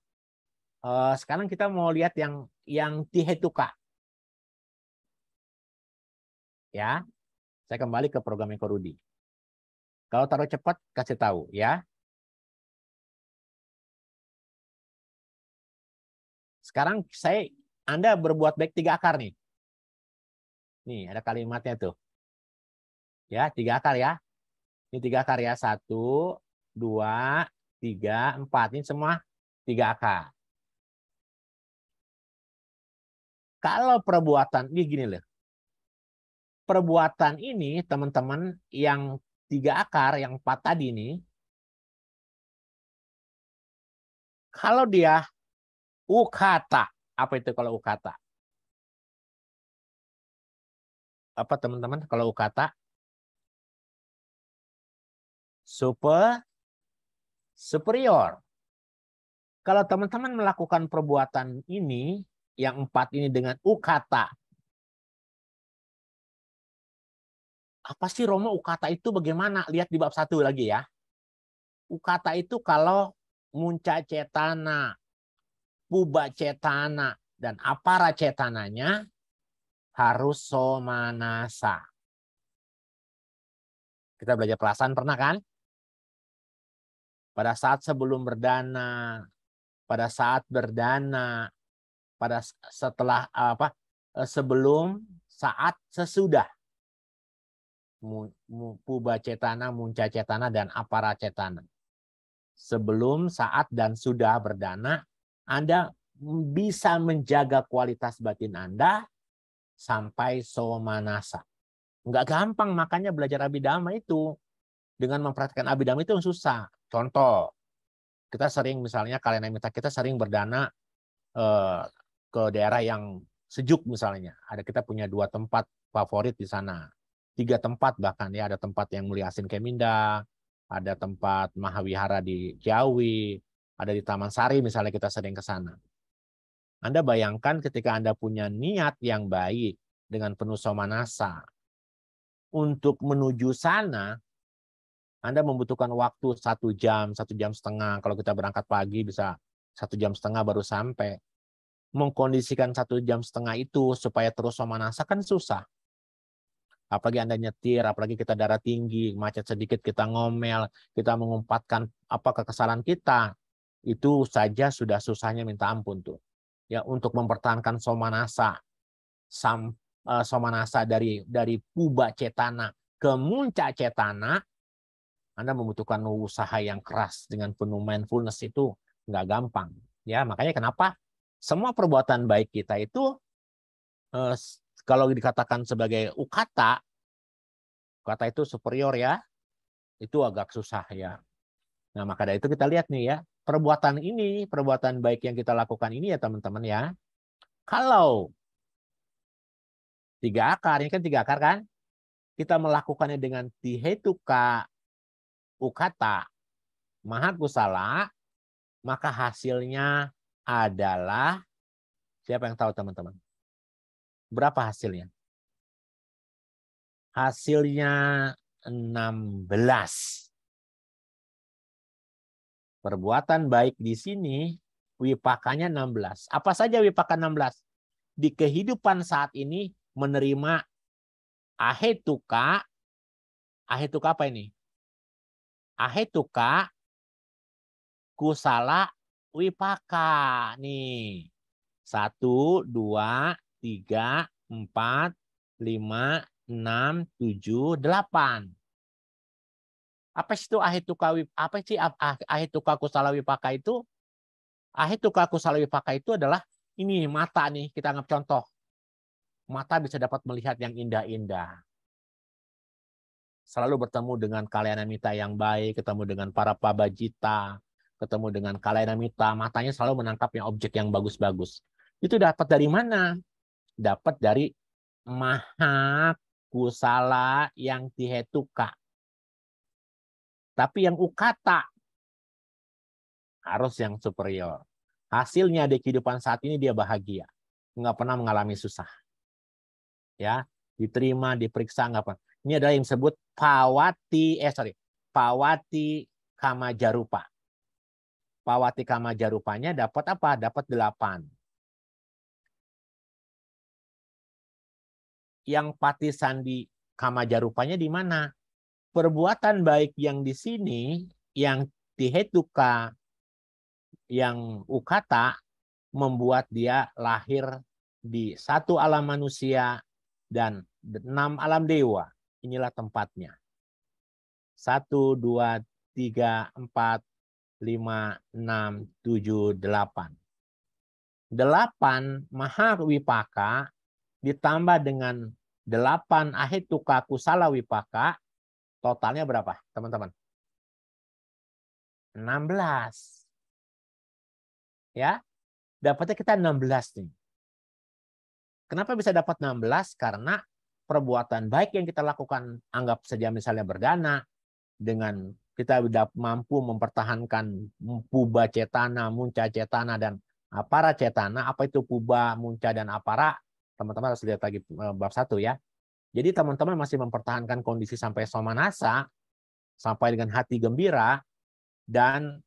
Eh, sekarang kita mau lihat yang yang tihetuka. Ya. Saya kembali ke program Eko Rudi. Kalau taruh cepat, kasih tahu ya. Sekarang saya Anda berbuat baik tiga akar nih. Nih, ada kalimatnya tuh. Ya, tiga akar ya. Ini tiga akar ya. Satu, dua, tiga, empat. Ini semua tiga akar. Kalau perbuatan, ini gini loh perbuatan ini teman-teman yang tiga akar, yang empat tadi ini, kalau dia ukata, apa itu kalau ukata? Apa teman-teman kalau ukata? Super, superior. Kalau teman-teman melakukan perbuatan ini, yang empat ini dengan ukata, apa sih Romo ukata itu bagaimana? Lihat di bab satu lagi ya. Ukata itu kalau munca cetana, puba cetana, dan apara cetananya harus somanasa. Kita belajar perasaan pernah kan? Pada saat sebelum berdana, pada saat berdana, pada setelah apa? Eh, sebelum, saat, sesudah puba cetana, munca cetana, dan apara cetana. Sebelum, saat, dan sudah berdana, Anda bisa menjaga kualitas batin Anda sampai somanasa. Nggak gampang, makanya belajar abidama itu. Dengan memperhatikan abidama itu yang susah. Contoh, kita sering misalnya kalian minta kita sering berdana eh, ke daerah yang sejuk misalnya. Ada kita punya dua tempat favorit di sana tiga tempat bahkan ya ada tempat yang mulia asin Keminda, ada tempat Mahawihara di Kiawi, ada di Taman Sari misalnya kita sering ke sana. Anda bayangkan ketika Anda punya niat yang baik dengan penuh somanasa untuk menuju sana, Anda membutuhkan waktu satu jam, satu jam setengah. Kalau kita berangkat pagi bisa satu jam setengah baru sampai. Mengkondisikan satu jam setengah itu supaya terus somanasa kan susah apalagi Anda nyetir, apalagi kita darah tinggi, macet sedikit kita ngomel, kita mengumpatkan apa kekesalan kita, itu saja sudah susahnya minta ampun tuh. Ya, untuk mempertahankan somanasa sam, uh, somanasa dari dari puba cetana ke muncak cetana Anda membutuhkan usaha yang keras dengan penuh mindfulness itu nggak gampang. Ya, makanya kenapa semua perbuatan baik kita itu uh, kalau dikatakan sebagai ukata, kata itu superior ya, itu agak susah ya. Nah maka dari itu kita lihat nih ya, perbuatan ini, perbuatan baik yang kita lakukan ini ya teman-teman ya, kalau tiga akar, ini kan tiga akar kan, kita melakukannya dengan tihetuka ukata maha kusala, maka hasilnya adalah siapa yang tahu teman-teman? berapa hasilnya? Hasilnya 16. Perbuatan baik di sini wipakanya 16. Apa saja wipaka 16? Di kehidupan saat ini menerima ahetuka. Ahetuka apa ini? Ahetuka kusala wipaka. Nih. Satu, dua, 3, 4, 5, 6, 7, 8. Apa sih itu ahitukawi? Apa sih ahitukaku salawipaka itu? Ahitukaku salawipaka itu adalah ini mata nih, kita anggap contoh. Mata bisa dapat melihat yang indah-indah. Selalu bertemu dengan amita yang baik, ketemu dengan para pabajita, ketemu dengan amita matanya selalu menangkap yang objek yang bagus-bagus. Itu dapat dari mana? dapat dari maha kusala yang dihetuka. Tapi yang ukata harus yang superior. Hasilnya di kehidupan saat ini dia bahagia. Nggak pernah mengalami susah. Ya, diterima, diperiksa, nggak pernah. Ini adalah yang disebut pawati, eh sorry, pawati kama jarupa. Pawati kama jarupanya dapat apa? Dapat delapan. yang pati sandi Kama kamajarupanya di mana? Perbuatan baik yang di sini, yang dihetuka yang ukata, membuat dia lahir di satu alam manusia dan enam alam dewa. Inilah tempatnya. Satu, dua, tiga, empat, lima, enam, tujuh, delapan. Delapan maha wipaka ditambah dengan 8 ahituka kusala wipaka, totalnya berapa teman-teman? 16. Ya, dapatnya kita 16 nih. Kenapa bisa dapat 16? Karena perbuatan baik yang kita lakukan, anggap saja misalnya berdana, dengan kita mampu mempertahankan puba cetana, munca cetana, dan apara cetana, apa itu puba, munca, dan apara, teman-teman harus lihat lagi eh, bab satu ya. Jadi teman-teman masih mempertahankan kondisi sampai somanasa, sampai dengan hati gembira, dan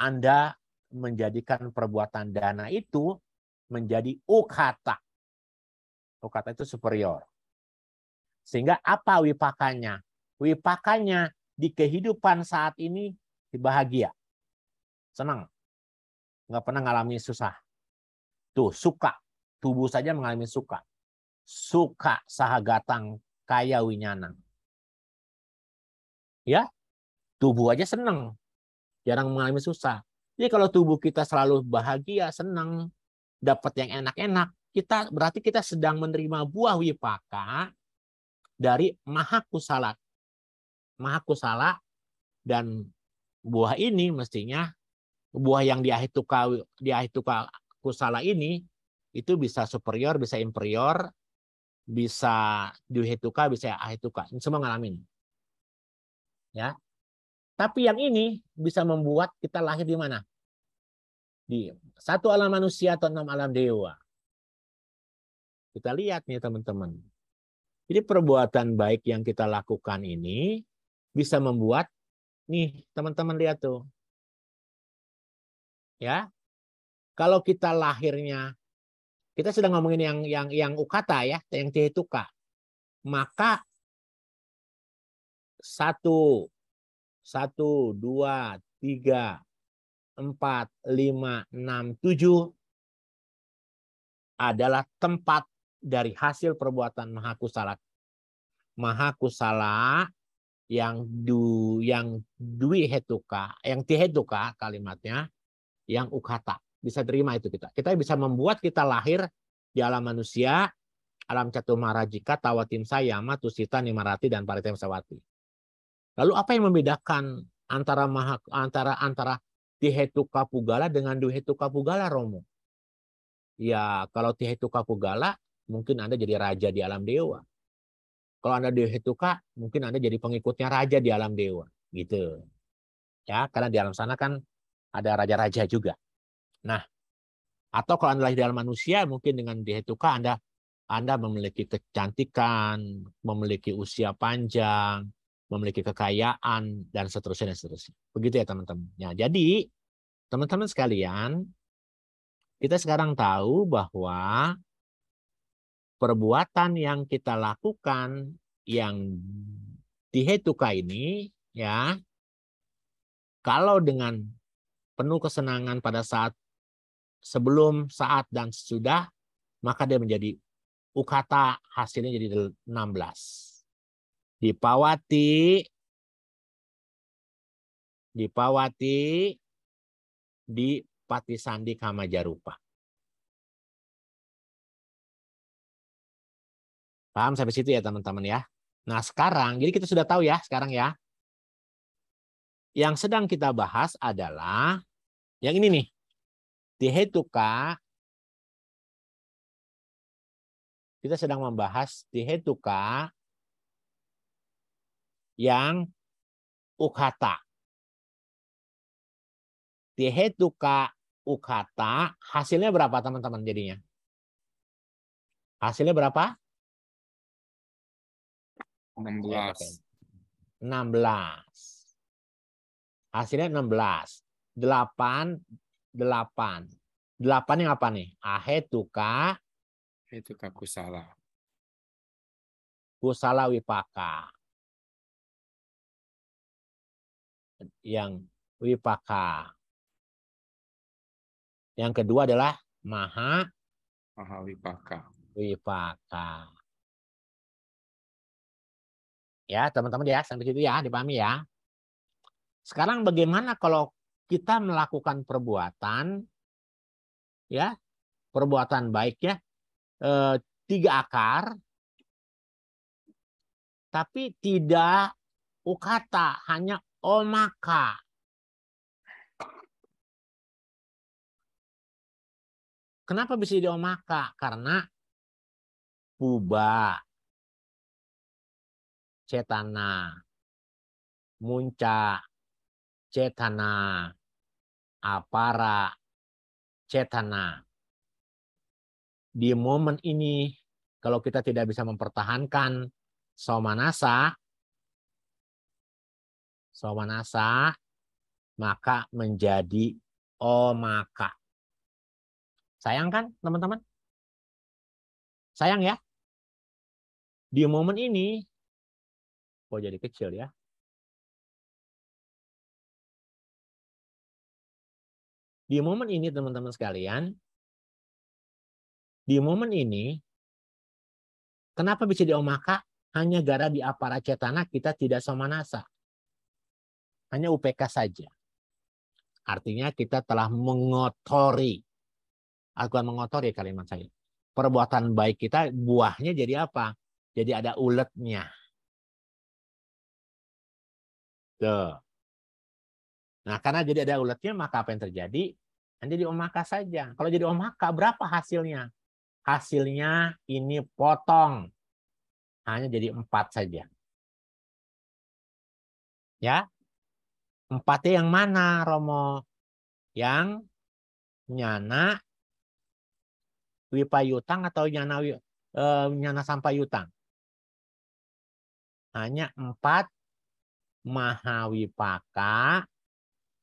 Anda menjadikan perbuatan dana itu menjadi ukata. Ukata itu superior. Sehingga apa wipakanya? Wipakanya di kehidupan saat ini bahagia. Senang. Nggak pernah ngalami susah. Tuh, suka tubuh saja mengalami suka. Suka sahagatang kaya winyana, Ya, tubuh aja senang. Jarang mengalami susah. Jadi kalau tubuh kita selalu bahagia, senang, dapat yang enak-enak, kita berarti kita sedang menerima buah wipaka dari maha kusala. Maha kusala dan buah ini mestinya buah yang di di akhir akhir diahituka kusala ini itu bisa superior, bisa inferior, bisa duhetuka, bisa ahetuka Ini semua ngalamin. Ya. Tapi yang ini bisa membuat kita lahir di mana? Di satu alam manusia atau enam alam dewa. Kita lihat nih teman-teman. Jadi perbuatan baik yang kita lakukan ini bisa membuat nih teman-teman lihat tuh. Ya. Kalau kita lahirnya kita sedang ngomongin yang yang yang ukata ya, yang tihetuka, Maka satu, satu, dua, tiga, empat, lima, enam, tujuh adalah tempat dari hasil perbuatan mahakusala mahakusala yang du yang dwi hetuka yang tihetuka kalimatnya yang ukata bisa terima itu kita. Kita bisa membuat kita lahir di alam manusia, alam catur marajika tawatim sayama, tusita, nimarati, dan paritim sawati. Lalu apa yang membedakan antara maha, antara antara tihetu kapugala dengan duhetu kapugala romo? Ya, kalau tihetu kapugala mungkin Anda jadi raja di alam dewa. Kalau Anda dihetuka, mungkin Anda jadi pengikutnya raja di alam dewa. Gitu. Ya, karena di alam sana kan ada raja-raja juga. Nah, atau kalau Anda lahir dalam manusia, mungkin dengan dihetuka Anda anda memiliki kecantikan, memiliki usia panjang, memiliki kekayaan, dan seterusnya, dan seterusnya. Begitu ya teman-teman. Ya, jadi, teman-teman sekalian, kita sekarang tahu bahwa perbuatan yang kita lakukan yang dihetuka ini, ya, kalau dengan penuh kesenangan pada saat sebelum, saat, dan sesudah, maka dia menjadi ukata, hasilnya jadi 16. Dipawati, dipawati, di pati sandi kama jarupa. Paham sampai situ ya teman-teman ya. Nah sekarang, jadi kita sudah tahu ya sekarang ya. Yang sedang kita bahas adalah yang ini nih. Dihetuka, kita sedang membahas dihetuka yang ukata. Dihetuka ukata, hasilnya berapa teman-teman jadinya? Hasilnya berapa? 16. 16. Hasilnya 16. 8 delapan. Delapan yang apa nih? Ahe tuka kusala. Kusala wipaka. Yang wipaka. Yang kedua adalah maha. Maha wipaka. Wipaka. Ya, teman-teman ya, sampai situ ya, dipahami ya. Sekarang bagaimana kalau kita melakukan perbuatan ya perbuatan baiknya eh, tiga akar tapi tidak ukata hanya omaka kenapa bisa diomaka omaka karena puba cetana muncak cetana apara cetana. Di momen ini, kalau kita tidak bisa mempertahankan nasa somanasa, nasa maka menjadi omaka. Sayang kan, teman-teman? Sayang ya? Di momen ini, kok jadi kecil ya? Di momen ini teman-teman sekalian, di momen ini, kenapa bisa diomaka? Hanya gara di aparat cetana kita tidak sama nasa, Hanya UPK saja. Artinya kita telah mengotori. Aku mengotori kalimat saya. Perbuatan baik kita buahnya jadi apa? Jadi ada uletnya. Tuh. Nah, karena jadi ada uletnya, maka apa yang terjadi? jadi omaka saja. Kalau jadi omaka, berapa hasilnya? Hasilnya ini potong. Hanya jadi empat saja. Ya, empatnya yang mana, Romo? Yang nyana wipayutang atau nyana e, nyana sampayutang? Hanya empat mahawipaka,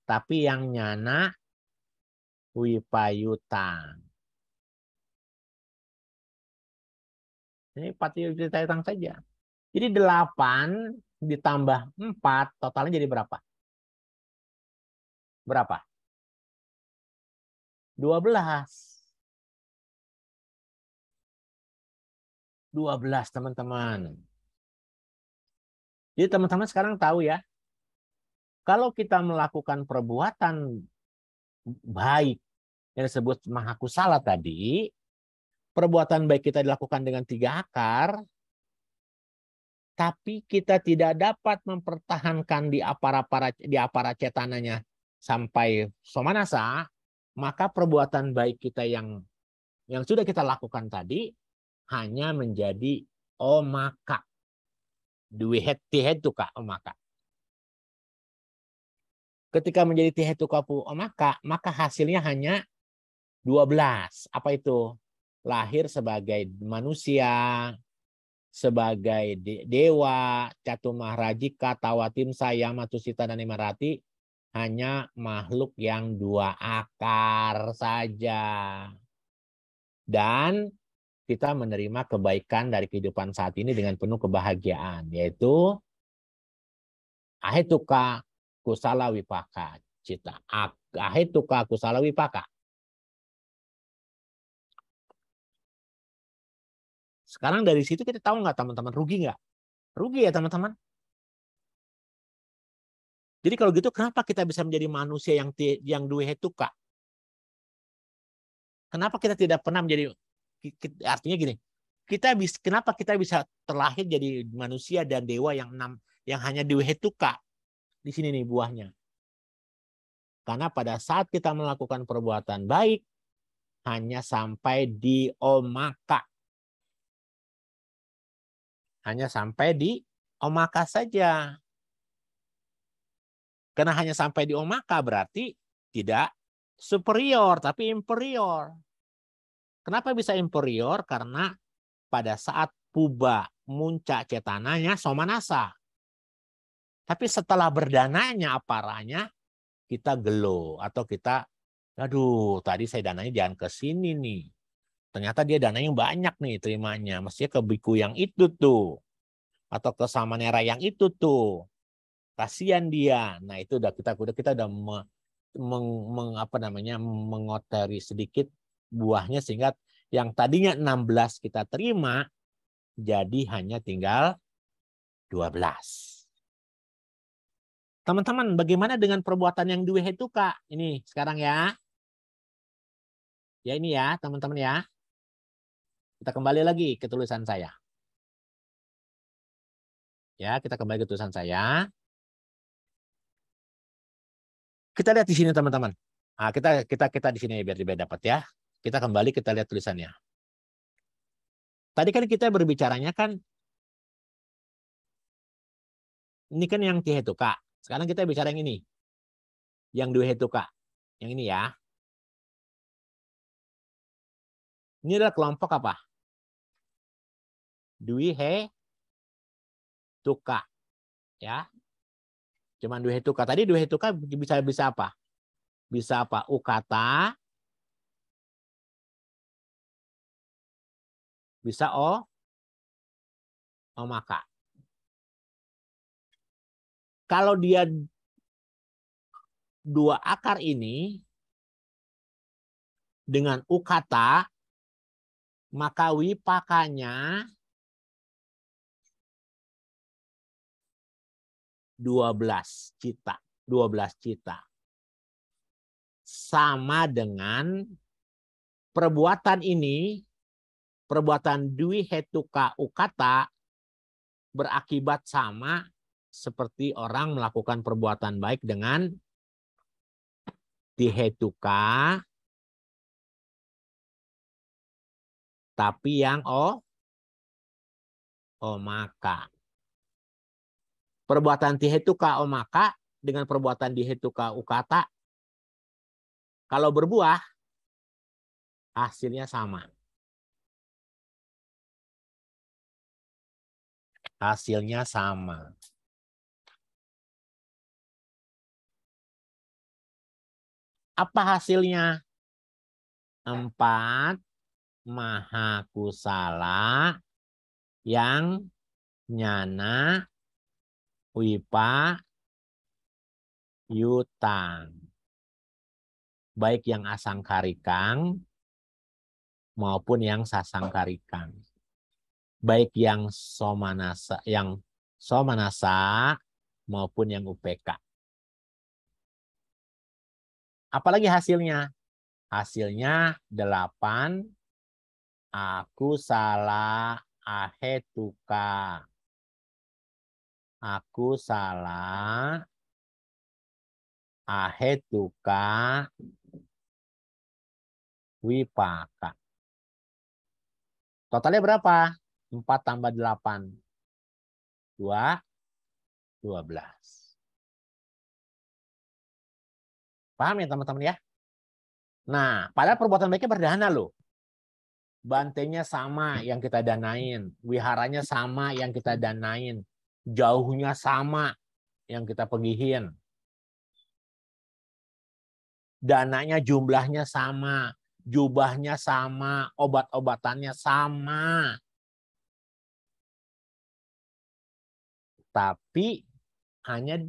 tapi yang nyana Wipayuta. Ini pati Wipayutang saja. Jadi 8 ditambah 4, totalnya jadi berapa? Berapa? 12. 12 teman-teman. Jadi teman-teman sekarang tahu ya, kalau kita melakukan perbuatan baik yang disebut mahakusala tadi, perbuatan baik kita dilakukan dengan tiga akar, tapi kita tidak dapat mempertahankan di apara para di apara cetananya sampai somanasa, maka perbuatan baik kita yang yang sudah kita lakukan tadi hanya menjadi omaka. Dwi het tihetuka omaka. Ketika menjadi itu kaku omaka, maka hasilnya hanya 12. Apa itu? Lahir sebagai manusia, sebagai dewa, Catu Maharajika, saya, sita dan Imarati, hanya makhluk yang dua akar saja. Dan kita menerima kebaikan dari kehidupan saat ini dengan penuh kebahagiaan, yaitu ahetuka kusala wipaka cita. ahetuka kusala wipaka Sekarang dari situ kita tahu nggak teman-teman rugi nggak? Rugi ya teman-teman. Jadi kalau gitu kenapa kita bisa menjadi manusia yang yang dua hetuka? Kenapa kita tidak pernah menjadi artinya gini? Kita bisa kenapa kita bisa terlahir jadi manusia dan dewa yang enam yang hanya dua hetuka? Di sini nih buahnya. Karena pada saat kita melakukan perbuatan baik, hanya sampai di omaka hanya sampai di Omaka saja. Karena hanya sampai di Omaka berarti tidak superior tapi imperior. Kenapa bisa imperior? Karena pada saat puba muncak cetananya somanasa. Tapi setelah berdananya aparanya kita gelo atau kita aduh tadi saya dananya jangan ke sini nih. Ternyata dia dana yang banyak nih terimanya. Mestinya ke biku yang itu tuh. Atau ke Samanera yang itu tuh. Kasihan dia. Nah itu udah kita udah kita udah me, meng, meng, apa namanya mengotori sedikit buahnya sehingga yang tadinya 16 kita terima jadi hanya tinggal 12. Teman-teman, bagaimana dengan perbuatan yang dua itu, Kak? Ini sekarang ya. Ya ini ya, teman-teman ya. Kita kembali lagi ke tulisan saya. Ya, kita kembali ke tulisan saya. Kita lihat di sini teman-teman. Nah, kita kita kita di sini biar lebih dapat ya. Kita kembali kita lihat tulisannya. Tadi kan kita berbicaranya kan ini kan yang tihetuka. Sekarang kita bicara yang ini. Yang dua hetuka. Yang ini ya. Ini adalah kelompok apa? Dwi He Tuka. Ya. Cuman Dwi He Tuka. Tadi Dwi He Tuka bisa bisa apa? Bisa apa? Ukata. Bisa O. Omaka. Kalau dia dua akar ini dengan ukata maka wipakanya 12 cita, 12 cita. Sama dengan perbuatan ini, perbuatan dwi hetuka ukata berakibat sama seperti orang melakukan perbuatan baik dengan dihetuka tapi yang o maka Perbuatan tihetuka maka dengan perbuatan dihetuka ukata kalau berbuah hasilnya sama. Hasilnya sama. Apa hasilnya? Empat maha kusala yang nyana wipa yutang. Baik yang asangkarikang maupun yang sasangkarikang. Baik yang somanasa, yang somanasa maupun yang UPK. Apalagi hasilnya? Hasilnya delapan. Aku salah ahe tuka. Aku salah ahe tuka wipaka. Totalnya berapa? 4 tambah 8. 2, 12. Paham ya teman-teman ya? Nah, padahal perbuatan baiknya berdana loh bantenya sama yang kita danain, wiharanya sama yang kita danain, jauhnya sama yang kita pegihin. Dananya jumlahnya sama, jubahnya sama, obat-obatannya sama. Tapi hanya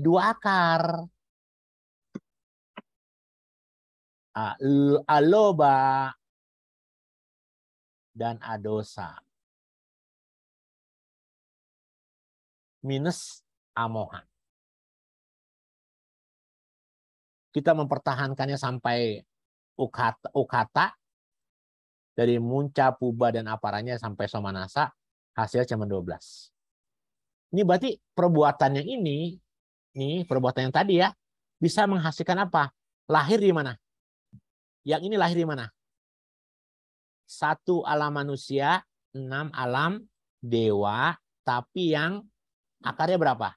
dua akar. Aloba dan adosa. Minus amoha. Kita mempertahankannya sampai ukata, ukata dari munca, puba, dan aparanya sampai somanasa, hasil cuma 12. Ini berarti perbuatan yang ini, ini perbuatan yang tadi ya, bisa menghasilkan apa? Lahir di mana? Yang ini lahir di mana? satu alam manusia, enam alam dewa, tapi yang akarnya berapa?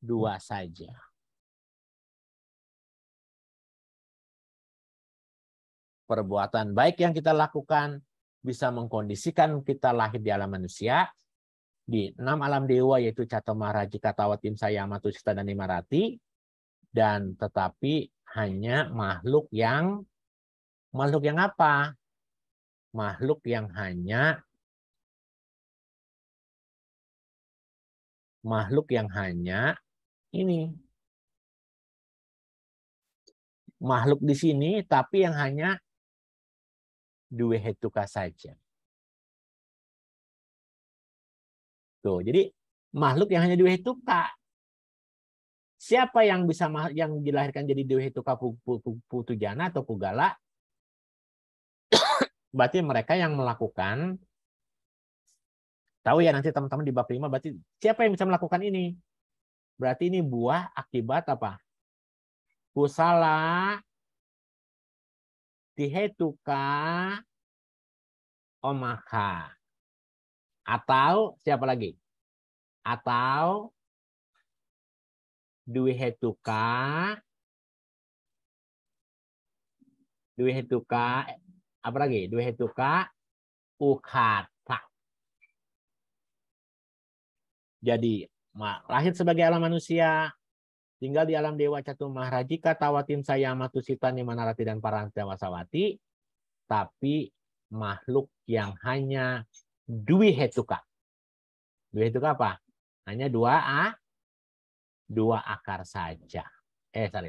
Dua saja. Perbuatan baik yang kita lakukan bisa mengkondisikan kita lahir di alam manusia, di enam alam dewa yaitu Catomara, Tawatim, Sayama, Tusita, dan Imarati, dan tetapi hanya makhluk yang makhluk yang apa? makhluk yang hanya makhluk yang hanya ini makhluk di sini tapi yang hanya dua hetuka saja. Tuh, jadi makhluk yang hanya dua hetuka. Siapa yang bisa yang dilahirkan jadi dua hetuka jana atau pugala? berarti mereka yang melakukan tahu ya nanti teman-teman di bab 5 berarti siapa yang bisa melakukan ini? Berarti ini buah akibat apa? Kusala dihetuka omaha. Atau siapa lagi? Atau duihetuka duihetuka apa lagi? dua hetuka ukata. Jadi lahir sebagai alam manusia, tinggal di alam dewa catur maharajika tawatim saya matusitani manarati dan para dewa sawati. tapi makhluk yang hanya dwi hetuka. Dwi hetuka apa? Hanya dua a, dua akar saja. Eh, sorry.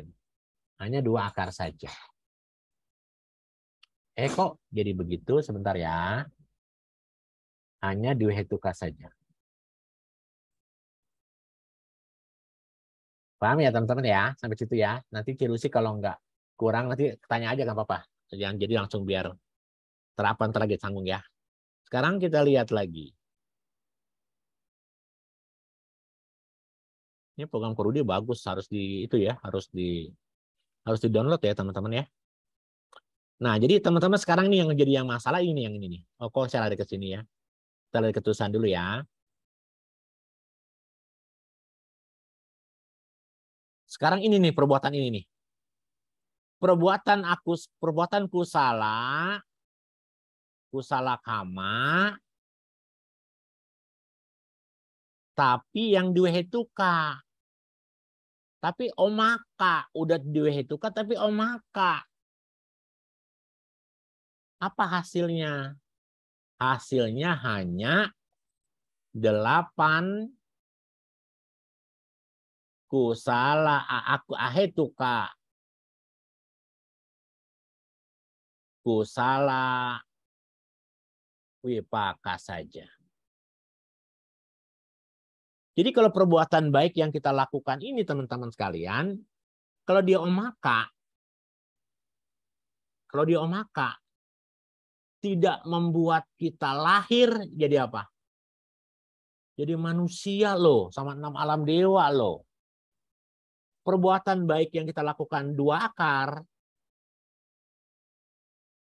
Hanya dua akar saja. Eh kok jadi begitu? Sebentar ya. Hanya dua hetuka saja. Paham ya teman-teman ya? Sampai situ ya. Nanti Cirusi kalau nggak kurang nanti tanya aja nggak apa-apa. Jangan jadi langsung biar terapan terlagi sanggung ya. Sekarang kita lihat lagi. Ini program kurudi bagus, harus di itu ya, harus di harus di download ya teman-teman ya. Nah, jadi teman-teman sekarang nih yang jadi yang masalah ini yang ini nih. Oh, kok saya lari ke sini ya. Kita lari ke tulisan dulu ya. Sekarang ini nih perbuatan ini nih. Perbuatan aku perbuatanku salah. salah kama. Tapi yang diwehetuka. Tapi omaka. Udah diwehetuka tapi omaka. Apa hasilnya? Hasilnya hanya 8 kusala aku ahetuka kusala wipaka saja. Jadi kalau perbuatan baik yang kita lakukan ini teman-teman sekalian, kalau dia omaka, kalau dia omaka, tidak membuat kita lahir jadi apa? Jadi manusia loh, sama enam alam dewa loh. Perbuatan baik yang kita lakukan dua akar,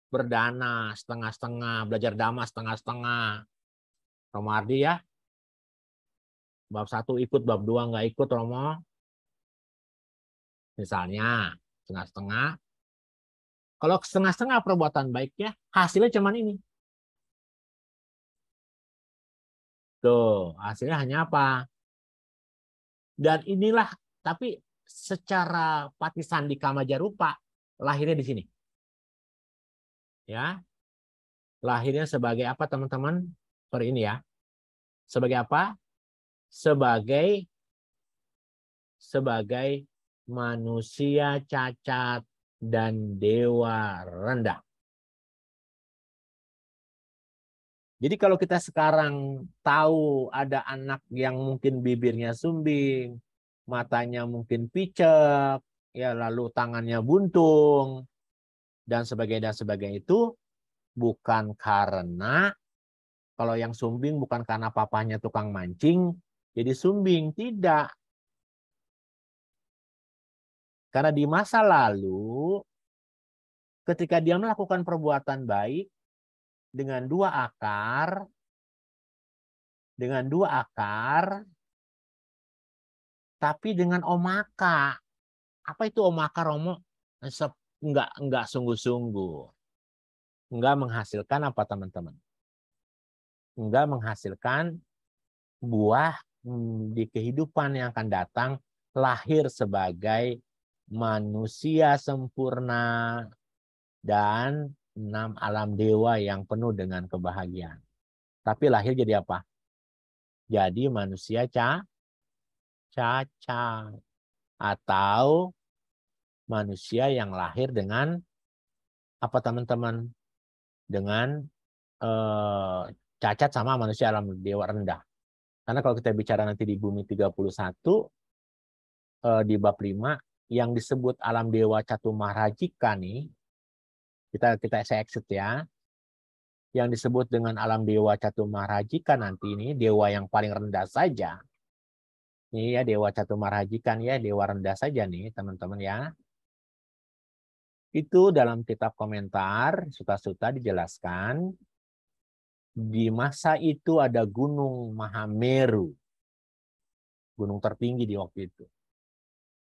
berdana setengah-setengah, belajar dhamma setengah-setengah. Romo Ardi ya, bab satu ikut, bab dua nggak ikut Romo. Misalnya, setengah-setengah, kalau setengah-setengah perbuatan baiknya, hasilnya cuman ini. Tuh, hasilnya hanya apa? Dan inilah, tapi secara patisan di Kamaja Rupa, lahirnya di sini. Ya, lahirnya sebagai apa teman-teman? Per ini ya. Sebagai apa? Sebagai sebagai manusia cacat dan dewa rendah. Jadi kalau kita sekarang tahu ada anak yang mungkin bibirnya sumbing, matanya mungkin picek, ya lalu tangannya buntung dan sebagainya dan sebagainya itu bukan karena kalau yang sumbing bukan karena papanya tukang mancing jadi sumbing tidak karena di masa lalu, ketika dia melakukan perbuatan baik dengan dua akar, dengan dua akar, tapi dengan omaka. Apa itu omaka, Romo? Enggak, enggak sungguh-sungguh. Enggak menghasilkan apa, teman-teman? Enggak menghasilkan buah mm, di kehidupan yang akan datang lahir sebagai manusia sempurna, dan enam alam dewa yang penuh dengan kebahagiaan. Tapi lahir jadi apa? Jadi manusia ca cacat atau manusia yang lahir dengan apa teman-teman? Dengan eh, cacat sama manusia alam dewa rendah. Karena kalau kita bicara nanti di bumi 31 eh, di bab 5 yang disebut alam dewa Catumarajika nih, kita kita saya exit ya, yang disebut dengan alam dewa Catumarajika nanti ini dewa yang paling rendah saja. Ini ya dewa Catumarajika ya dewa rendah saja nih teman-teman ya. Itu dalam kitab komentar suta-suta dijelaskan di masa itu ada Gunung Mahameru. Gunung tertinggi di waktu itu.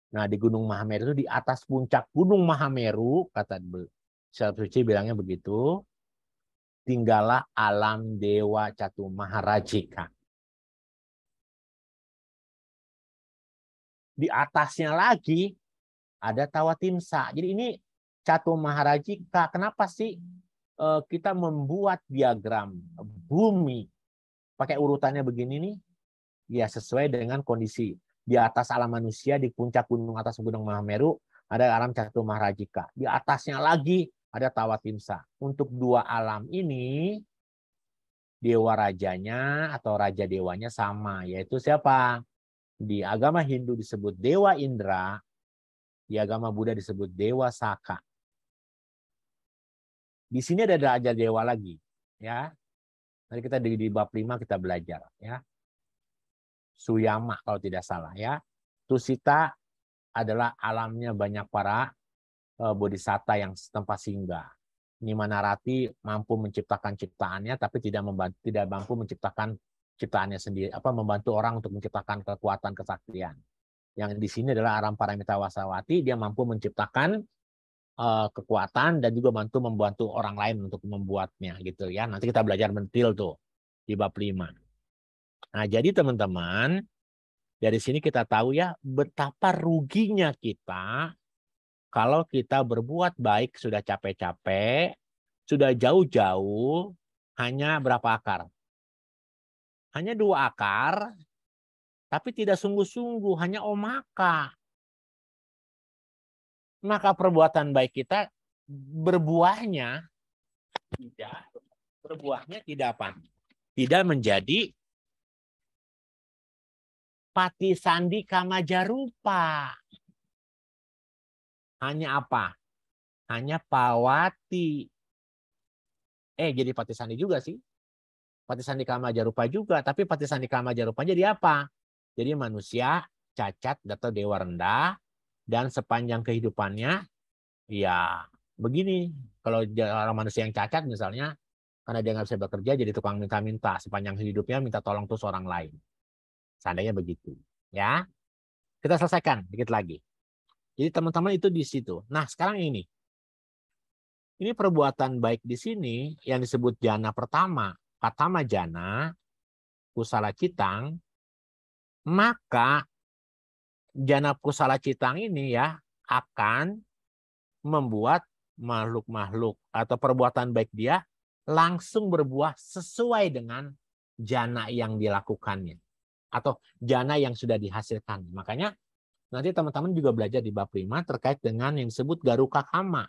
Nah, di Gunung Mahameru itu di atas puncak Gunung Mahameru, kata Syarif Suci bilangnya begitu, tinggallah alam Dewa Catu Maharajika. Di atasnya lagi ada Tawatimsa. Jadi ini Catu Maharajika. Kenapa sih eh, kita membuat diagram bumi pakai urutannya begini nih? Ya sesuai dengan kondisi di atas alam manusia di puncak gunung atas gunung Mahameru ada alam Catur Maharajika. Di atasnya lagi ada Tawatimsa. Untuk dua alam ini dewa rajanya atau raja dewanya sama yaitu siapa? Di agama Hindu disebut dewa Indra, di agama Buddha disebut dewa Saka. Di sini ada raja dewa lagi, ya. Nanti kita di, di bab 5 kita belajar, ya. Suyama kalau tidak salah ya. Tusita adalah alamnya banyak para eh, bodhisatta yang setempat singgah. Nimanarati mampu menciptakan ciptaannya tapi tidak membantu, tidak mampu menciptakan ciptaannya sendiri apa membantu orang untuk menciptakan kekuatan kesaktian. Yang di sini adalah Aram para mitawasawati dia mampu menciptakan uh, kekuatan dan juga mampu membantu orang lain untuk membuatnya gitu ya. Nanti kita belajar mentil tuh di bab 5. Nah, jadi teman-teman, dari sini kita tahu ya betapa ruginya kita kalau kita berbuat baik sudah capek-capek, sudah jauh-jauh, hanya berapa akar? Hanya dua akar, tapi tidak sungguh-sungguh, hanya omaka. Maka perbuatan baik kita berbuahnya tidak berbuahnya tidak apa? Tidak menjadi pati sandi Kamajarupa Hanya apa? Hanya pawati. Eh jadi pati sandi juga sih. Pati sandi Kamajarupa juga. Tapi pati sandi kama jarupa jadi apa? Jadi manusia cacat atau dewa rendah. Dan sepanjang kehidupannya ya begini. Kalau orang manusia yang cacat misalnya karena dia nggak bisa bekerja jadi tukang minta-minta sepanjang hidupnya minta tolong tuh seorang lain. Seandainya begitu, ya. Kita selesaikan dikit lagi. Jadi teman-teman itu di situ. Nah, sekarang ini. Ini perbuatan baik di sini yang disebut jana pertama, pertama jana, kusala citang, maka jana kusala citang ini ya akan membuat makhluk-makhluk atau perbuatan baik dia langsung berbuah sesuai dengan jana yang dilakukannya atau jana yang sudah dihasilkan. Makanya nanti teman-teman juga belajar di bab 5 terkait dengan yang disebut garuka kama.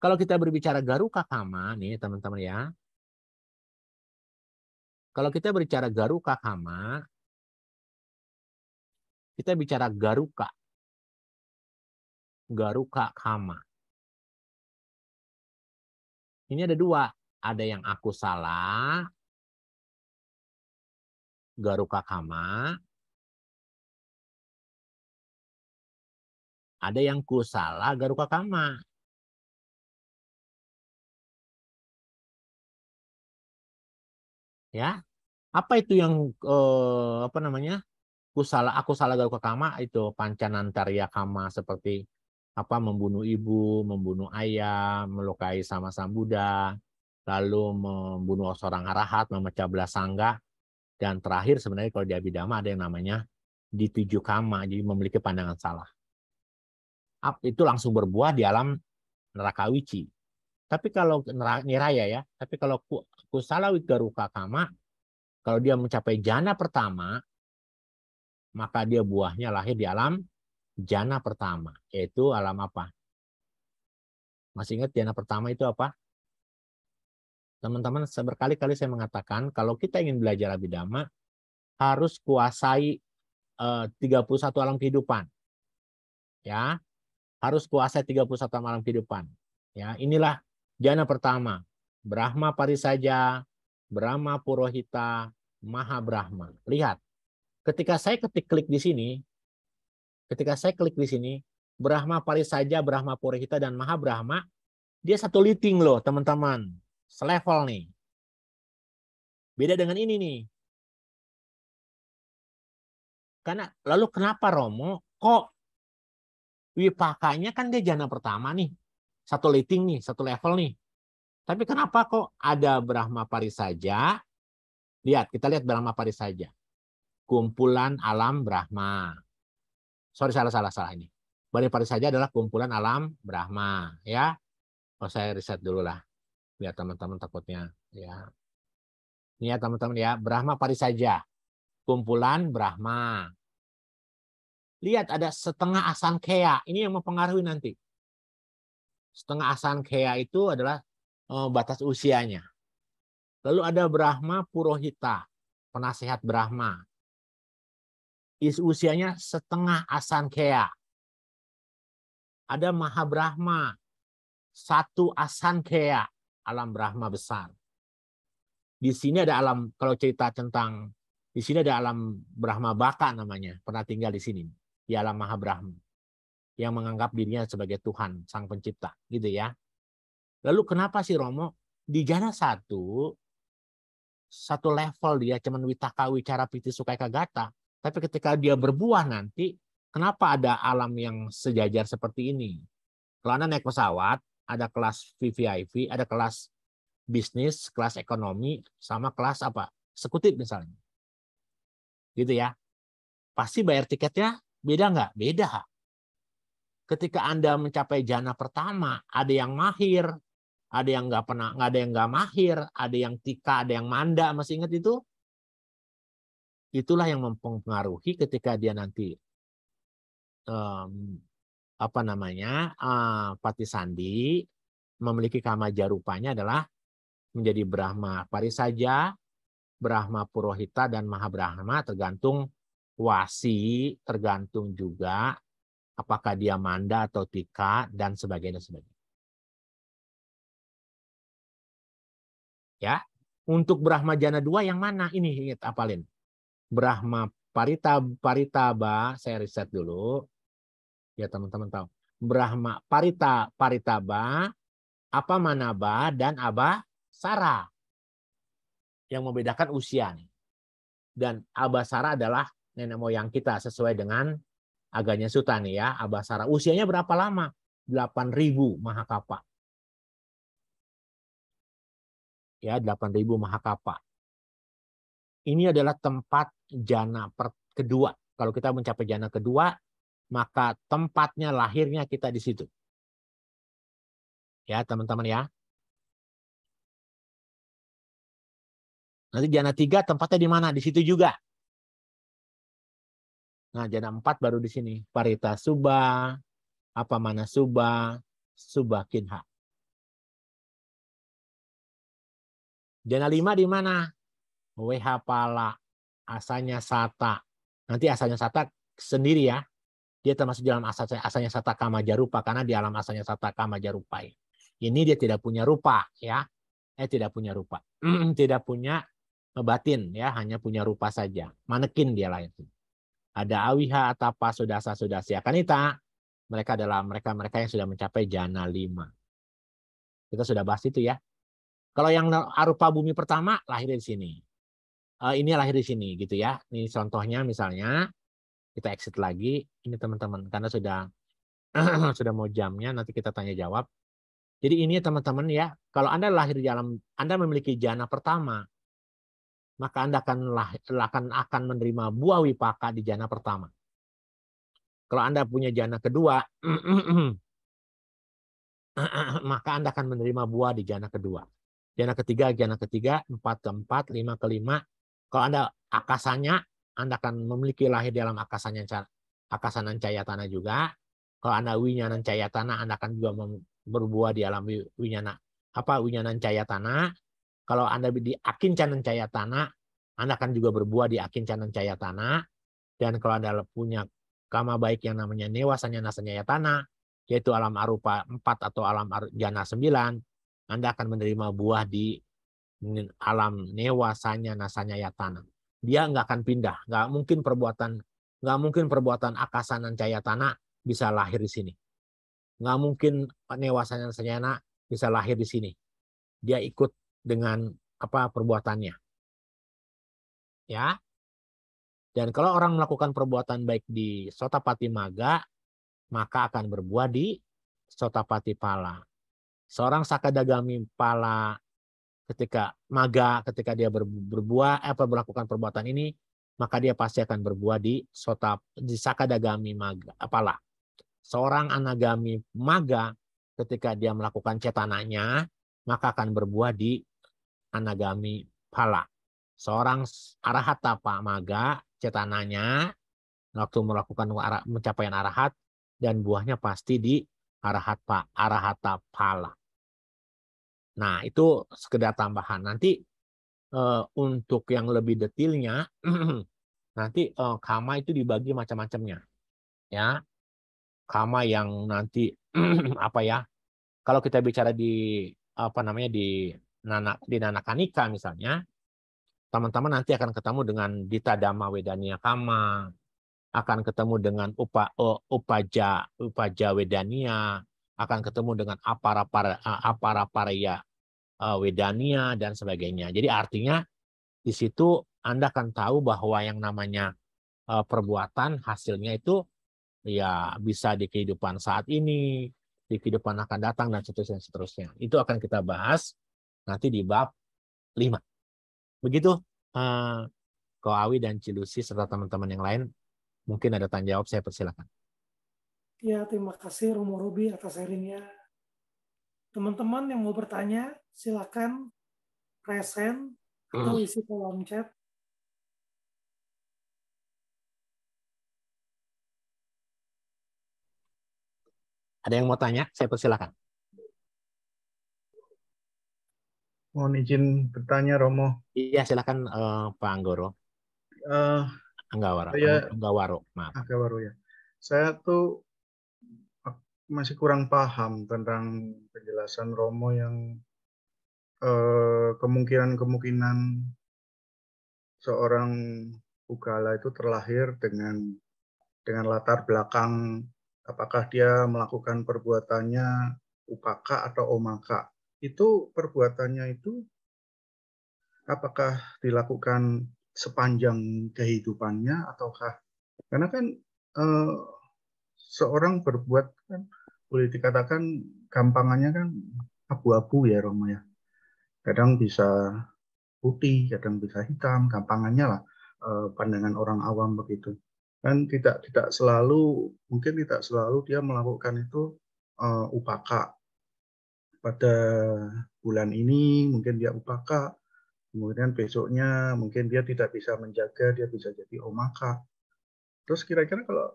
Kalau kita berbicara garuka kama nih teman-teman ya. Kalau kita berbicara garuka kama kita bicara garuka. Garuka kama. Ini ada dua, ada yang aku salah, Garuka Kama. ada yang kusala Garuka Kama. Ya, apa itu yang eh, apa namanya kusala aku salah garuka kama itu pancanantarya kama seperti apa membunuh ibu membunuh ayah melukai sama sang Buddha lalu membunuh seorang arahat memecah belah sangga dan terakhir sebenarnya kalau di Abhidhamma ada yang namanya di tujuh kama, jadi memiliki pandangan salah. Itu langsung berbuah di alam neraka wici. Tapi kalau niraya ya, tapi kalau ku, salah wigaruka kama, kalau dia mencapai jana pertama, maka dia buahnya lahir di alam jana pertama, yaitu alam apa? Masih ingat jana pertama itu apa? Teman-teman, berkali-kali saya mengatakan kalau kita ingin belajar abidama harus kuasai eh, 31 alam kehidupan. Ya. Harus kuasai 31 alam kehidupan. Ya, inilah jana pertama. Brahma Parisaja, Brahma Purohita, Maha Brahma. Lihat, ketika saya ketik klik di sini, ketika saya klik di sini, Brahma Parisaja, Brahma Purohita, dan Maha Brahma, dia satu liting loh teman-teman. Selevel nih. Beda dengan ini nih. Karena lalu kenapa Romo kok Wipakanya kan dia jana pertama nih. Satu lighting nih, satu level nih. Tapi kenapa kok ada Brahma Paris saja? Lihat, kita lihat Brahma Paris saja. Kumpulan alam Brahma. Sorry, salah, salah, salah ini. Brahma Paris saja adalah kumpulan alam Brahma. Ya, Oh, saya riset dulu lah ya teman-teman takutnya ya ini ya teman-teman ya Brahma Pari saja kumpulan Brahma lihat ada setengah asan kea ini yang mempengaruhi nanti setengah asan kea itu adalah oh, batas usianya lalu ada Brahma Purohita penasehat Brahma is usianya setengah asan kea ada Mahabrahma satu asan kea alam Brahma besar. Di sini ada alam kalau cerita tentang di sini ada alam Brahma Baka namanya, pernah tinggal di sini di alam Maha Brahma yang menganggap dirinya sebagai Tuhan, sang pencipta, gitu ya. Lalu kenapa sih Romo di jana satu satu level dia cuman witaka wicara piti sukai kagata, tapi ketika dia berbuah nanti kenapa ada alam yang sejajar seperti ini? Kalau Anda naik pesawat, ada kelas VVIP, ada kelas bisnis, kelas ekonomi, sama kelas apa? Sekutip misalnya. Gitu ya. Pasti bayar tiketnya beda nggak? Beda. Ketika Anda mencapai jana pertama, ada yang mahir, ada yang nggak pernah, nggak ada yang nggak mahir, ada yang tika, ada yang manda, masih ingat itu? Itulah yang mempengaruhi ketika dia nanti apa namanya uh, Sandi memiliki kama jarupanya adalah menjadi Brahma Parisaja, Brahma Purohita dan Mahabrahma tergantung wasi, tergantung juga apakah dia manda atau tika dan sebagainya sebagainya. Ya, untuk Brahma Jana dua yang mana ini ingat apalin. Brahma Parita Paritaba saya riset dulu ya teman-teman tahu. Brahma, Parita, Paritaba, apa Manaba dan Aba Sara. Yang membedakan usia nih. Dan Aba Sara adalah nenek moyang kita sesuai dengan agaknya Sutan ya, Aba Sara. Usianya berapa lama? 8000 Mahakapa. Ya, 8000 Mahakapa. Ini adalah tempat jana per kedua. Kalau kita mencapai jana kedua, maka tempatnya lahirnya kita di situ. Ya, teman-teman ya. Nanti jana tiga tempatnya di mana? Di situ juga. Nah, jana empat baru di sini. Parita Suba, apa mana Suba, Suba Kinha. Jana lima di mana? pala, asanya sata. Nanti asanya sata sendiri ya dia termasuk dalam asalnya asalnya sataka majarupa karena di alam asalnya sataka jarupa Ini dia tidak punya rupa ya. Eh tidak punya rupa. tidak punya batin ya, hanya punya rupa saja. Manekin dia lain. Ada awiha atapa sudasa sudasya kanita. Mereka adalah mereka-mereka yang sudah mencapai jana lima. Kita sudah bahas itu ya. Kalau yang arupa bumi pertama lahir di sini. Eh, ini lahir di sini gitu ya. Ini contohnya misalnya kita exit lagi ini teman-teman karena sudah sudah mau jamnya nanti kita tanya jawab jadi ini ya, teman-teman ya kalau anda lahir di alam anda memiliki jana pertama maka anda akan akan akan menerima buah wipaka di jana pertama kalau anda punya jana kedua maka anda akan menerima buah di jana kedua jana ketiga jana ketiga empat keempat lima kelima kalau anda akasanya anda akan memiliki lahir dalam akasannya akasan cahaya tanah juga. Kalau Anda winyana cahaya tanah, Anda akan juga berbuah di alam winyana apa winyana cahaya tanah. Kalau Anda di akin canan cahaya tanah, Anda akan juga berbuah di akin canan cahaya tanah. Dan kalau Anda punya kama baik yang namanya newasanya nasanya tanah, yaitu alam arupa 4 atau alam jana 9, Anda akan menerima buah di alam newasanya nasanya tanah dia nggak akan pindah. Nggak mungkin perbuatan nggak mungkin perbuatan akasanan caya tanah bisa lahir di sini. Nggak mungkin newasanan senyana bisa lahir di sini. Dia ikut dengan apa perbuatannya. Ya. Dan kalau orang melakukan perbuatan baik di Sotapati Maga, maka akan berbuah di Sotapati Pala. Seorang Sakadagami Pala ketika maga, ketika dia berbuah eh, apa melakukan perbuatan ini, maka dia pasti akan berbuah di sota di sakadagami maga apalah. Seorang anagami maga ketika dia melakukan cetananya, maka akan berbuah di anagami pala. Seorang arahata pak maga cetananya waktu melakukan arah, pencapaian arahat dan buahnya pasti di arahat pak arahata pala. Nah, itu sekedar tambahan. Nanti uh, untuk yang lebih detailnya, nanti uh, eh, kama itu dibagi macam-macamnya. Ya. Kama yang nanti apa ya? Kalau kita bicara di apa namanya di nanak di nanakanika misalnya, teman-teman nanti akan ketemu dengan dita dama wedania kama, akan ketemu dengan upa, uh, upaja upaja wedania, akan ketemu dengan apara para apara para ya Eh, Wedania dan sebagainya. Jadi artinya di situ Anda akan tahu bahwa yang namanya eh, perbuatan hasilnya itu ya bisa di kehidupan saat ini, di kehidupan akan datang dan seterusnya seterusnya. Itu akan kita bahas nanti di bab 5. Begitu eh, Kau Awi dan Cilusi serta teman-teman yang lain mungkin ada tanya jawab saya persilakan. Ya, terima kasih Romo Rubi atas sharingnya teman-teman yang mau bertanya silakan present atau hmm. isi kolom chat Ada yang mau tanya? Saya persilakan. Mohon izin bertanya, Romo. Iya, silakan uh, Pak Anggoro. Uh, Anggawaro Saya, Anggawaro, maaf. Anggawaro ya. Saya tuh masih kurang paham tentang penjelasan Romo yang eh, kemungkinan-kemungkinan eh, seorang Ugala itu terlahir dengan dengan latar belakang apakah dia melakukan perbuatannya upaka atau omaka itu perbuatannya itu apakah dilakukan sepanjang kehidupannya ataukah karena kan eh, seorang berbuat kan boleh dikatakan gampangannya kan abu-abu ya Romo ya. Kadang bisa putih, kadang bisa hitam, gampangannya lah eh, pandangan orang awam begitu. Kan tidak tidak selalu mungkin tidak selalu dia melakukan itu uh, upaka pada bulan ini mungkin dia upaka kemudian besoknya mungkin dia tidak bisa menjaga dia bisa jadi omaka terus kira-kira kalau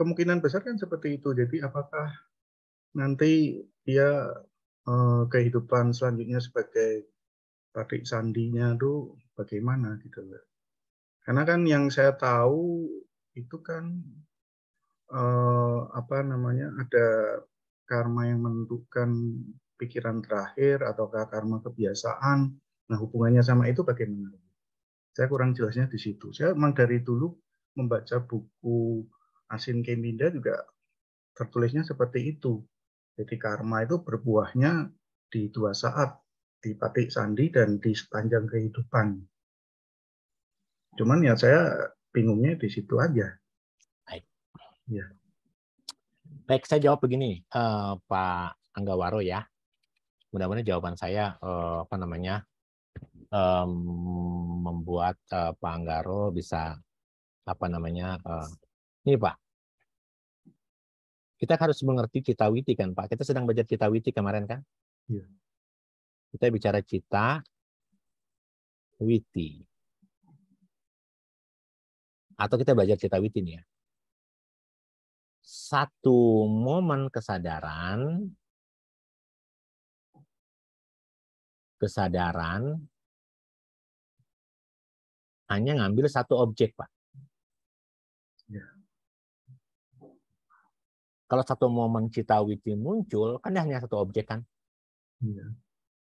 kemungkinan besar kan seperti itu jadi apakah nanti dia eh, kehidupan selanjutnya sebagai patik sandinya tuh bagaimana gitu loh. Karena kan yang saya tahu itu kan eh, apa namanya ada karma yang menentukan pikiran terakhir ataukah karma kebiasaan. Nah hubungannya sama itu bagaimana? Saya kurang jelasnya di situ. Saya memang dari dulu membaca buku Asin Keminda juga tertulisnya seperti itu. Jadi karma itu berbuahnya di dua saat, di patik sandi dan di sepanjang kehidupan. Cuman ya saya bingungnya di situ aja. Baik. Ya. Baik, saya jawab begini, uh, Pak Anggawaro ya. Mudah-mudahan jawaban saya uh, apa namanya um, membuat uh, Pak Anggaro bisa apa namanya uh, ini Pak kita harus mengerti Cita Witi kan Pak. Kita sedang belajar Cita Witi kemarin kan? Iya. Kita bicara cita witi. Atau kita belajar cita witi nih ya. Satu momen kesadaran kesadaran hanya ngambil satu objek, Pak. kalau satu momen Citawiti muncul, kan hanya satu objek kan? Iya.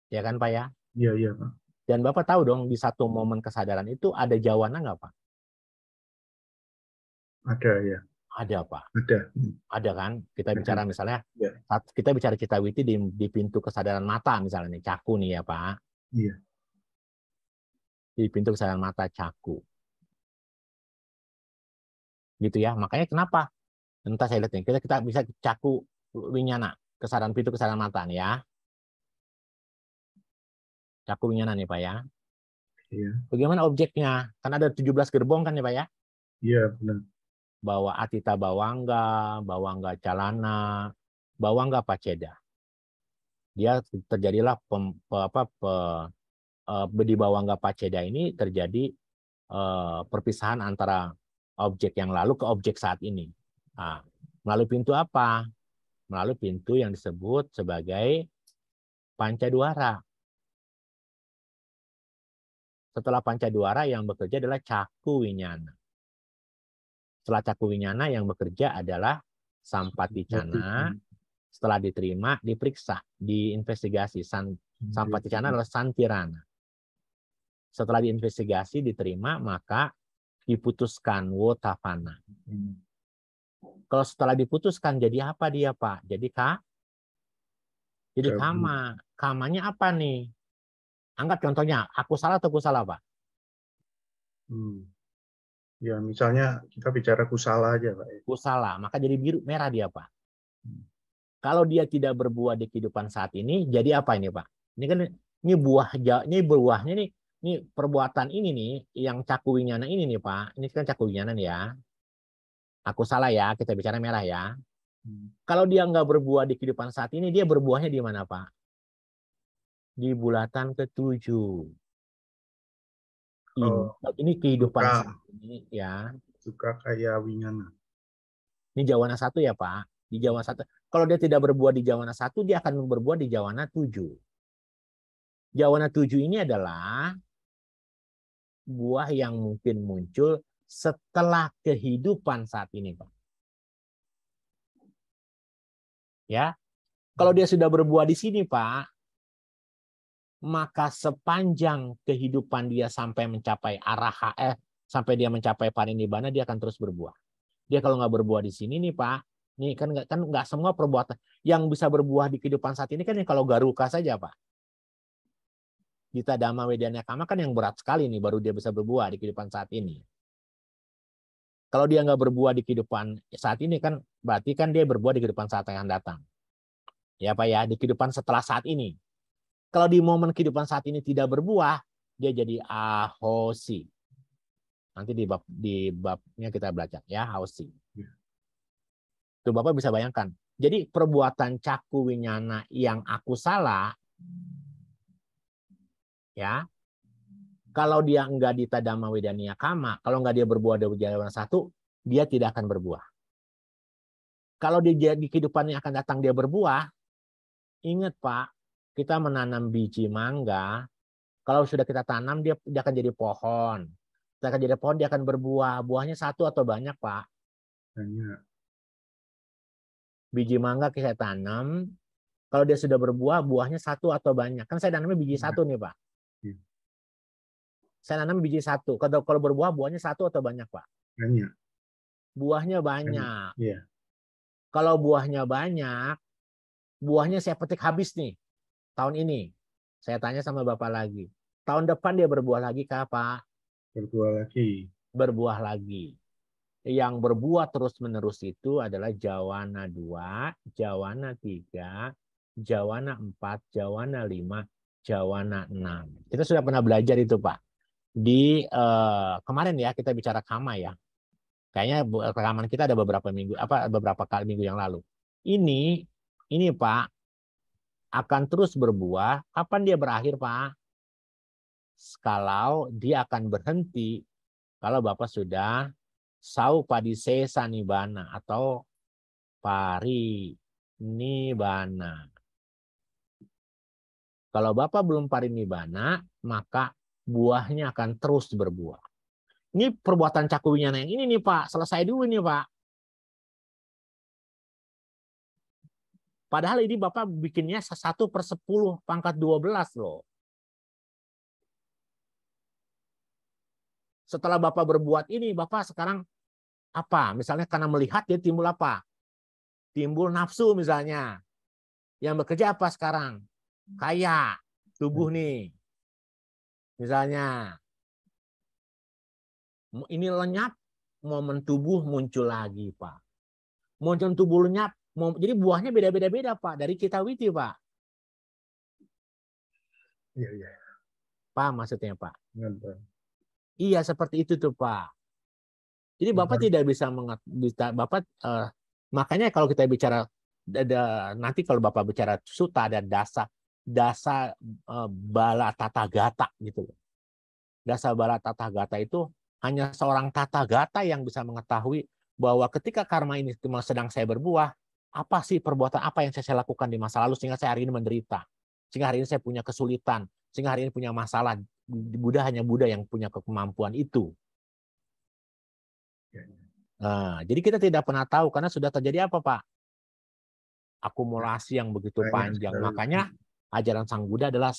Ya kan Pak ya? Iya, iya Pak. Dan Bapak tahu dong di satu momen kesadaran itu ada jawana nggak Pak? Ada ya. Ada apa? Ada. Ada kan? Kita ada. bicara misalnya, ya. kita bicara Citawiti di, di pintu kesadaran mata misalnya, nih, caku nih ya Pak. Iya. Di pintu kesadaran mata caku gitu ya. Makanya kenapa entah saya lihat ya. kita, kita bisa caku winyana, kesadaran pintu, kesadaran mata nih ya. Caku winyana nih Pak ya. Iya. Bagaimana objeknya? Karena ada 17 gerbong kan ya Pak ya? Iya benar. Bawa Atita Bawangga, Bawangga Calana, Bawangga Paceda. Dia terjadilah pem, pe, apa, pe, e, di Bawangga Paceda ini terjadi e, perpisahan antara objek yang lalu ke objek saat ini Nah, melalui pintu apa? Melalui pintu yang disebut sebagai pancaduara. Setelah pancaduara yang bekerja adalah caku winyana. Setelah caku winyana yang bekerja adalah sampat cana. Setelah diterima, diperiksa, diinvestigasi. San, sampat cana adalah santirana. Setelah diinvestigasi, diterima, maka diputuskan Wotavana. Hmm kalau setelah diputuskan jadi apa dia pak jadi kah? jadi ya, kama kamanya apa nih angkat contohnya aku salah atau aku salah pak hmm. ya misalnya kita bicara salah aja pak ya. salah maka jadi biru merah dia pak hmm. kalau dia tidak berbuah di kehidupan saat ini jadi apa ini pak ini kan ini buah ini buahnya nih ini perbuatan ini nih yang cakuinya nah ini nih pak ini kan cakuinya nih ya Aku salah ya, kita bicara merah ya. Hmm. Kalau dia nggak berbuah di kehidupan saat ini, dia berbuahnya di mana, Pak? Di bulatan ketujuh. Ini, oh. ini kehidupan suka, saat ini ya. Suka kayak winyana. Ini jawana satu ya, Pak. Di jawana satu. Kalau dia tidak berbuah di jawana satu, dia akan berbuah di jawana tujuh. Jawana tujuh ini adalah buah yang mungkin muncul setelah kehidupan saat ini, Pak. Ya. Kalau dia sudah berbuah di sini, Pak, maka sepanjang kehidupan dia sampai mencapai arah HF eh, sampai dia mencapai parinibbana dia akan terus berbuah. Dia kalau nggak berbuah di sini nih Pak, nih kan nggak kan nggak semua perbuatan yang bisa berbuah di kehidupan saat ini kan yang kalau garuka saja Pak. Dita Dama Wedianya Kama kan yang berat sekali nih baru dia bisa berbuah di kehidupan saat ini. Kalau dia nggak berbuah di kehidupan ya saat ini kan berarti kan dia berbuah di kehidupan saat yang datang. Ya Pak ya, di kehidupan setelah saat ini. Kalau di momen kehidupan saat ini tidak berbuah, dia jadi ahosi. Nanti di bab di babnya kita belajar ya ahosi. Ya. Tuh Bapak bisa bayangkan. Jadi perbuatan caku winyana yang aku salah ya kalau dia enggak dita dhamma kama, kalau enggak dia berbuah dari jalan satu, dia tidak akan berbuah. Kalau dia di kehidupannya akan datang dia berbuah, ingat Pak, kita menanam biji mangga, kalau sudah kita tanam dia, dia akan jadi pohon. Kita akan jadi pohon, dia akan berbuah. Buahnya satu atau banyak, Pak? Banyak. Biji mangga kita tanam, kalau dia sudah berbuah, buahnya satu atau banyak. Kan saya tanamnya biji banyak. satu nih, Pak. Saya nanam biji satu. Kalau kalau berbuah buahnya satu atau banyak pak? Banyak. Buahnya banyak. banyak. Iya. Kalau buahnya banyak, buahnya saya petik habis nih tahun ini. Saya tanya sama bapak lagi. Tahun depan dia berbuah lagi kah pak? Berbuah lagi. Berbuah lagi yang berbuah terus-menerus itu adalah Jawana 2, Jawana 3, Jawana 4, Jawana 5, Jawana enam. Kita sudah pernah belajar itu, Pak di uh, kemarin ya kita bicara kama ya. Kayaknya eh, rekaman kita ada beberapa minggu apa beberapa kali minggu yang lalu. Ini ini Pak akan terus berbuah. Kapan dia berakhir Pak? Kalau dia akan berhenti kalau Bapak sudah sau padise sanibana atau pari nibana. Kalau Bapak belum parinibana, maka buahnya akan terus berbuah. Ini perbuatan cakupinya yang ini nih Pak, selesai dulu nih Pak. Padahal ini Bapak bikinnya 1 per 10 pangkat 12 loh. Setelah Bapak berbuat ini, Bapak sekarang apa? Misalnya karena melihat dia timbul apa? Timbul nafsu misalnya. Yang bekerja apa sekarang? Kaya tubuh hmm. nih. Misalnya, ini lenyap, momen tubuh muncul lagi, Pak. Muncul tubuh lenyap, momen, jadi buahnya beda-beda beda, Pak. Dari kita witi, Pak. Iya, iya. Pak, maksudnya, Pak. Iya, seperti itu tuh, Pak. Jadi Bapak tidak bisa mengat, Bapak eh, makanya kalau kita bicara nanti kalau Bapak bicara suta dan dasar dasa e, bala tata gata gitu loh. Dasa bala tata gata itu hanya seorang tata gata yang bisa mengetahui bahwa ketika karma ini sedang saya berbuah, apa sih perbuatan apa yang saya lakukan di masa lalu sehingga saya hari ini menderita, sehingga hari ini saya punya kesulitan, sehingga hari ini punya masalah. Buddha hanya Buddha yang punya kemampuan itu. Nah, jadi kita tidak pernah tahu karena sudah terjadi apa, Pak? Akumulasi yang begitu panjang. Makanya ajaran Sang Buddha adalah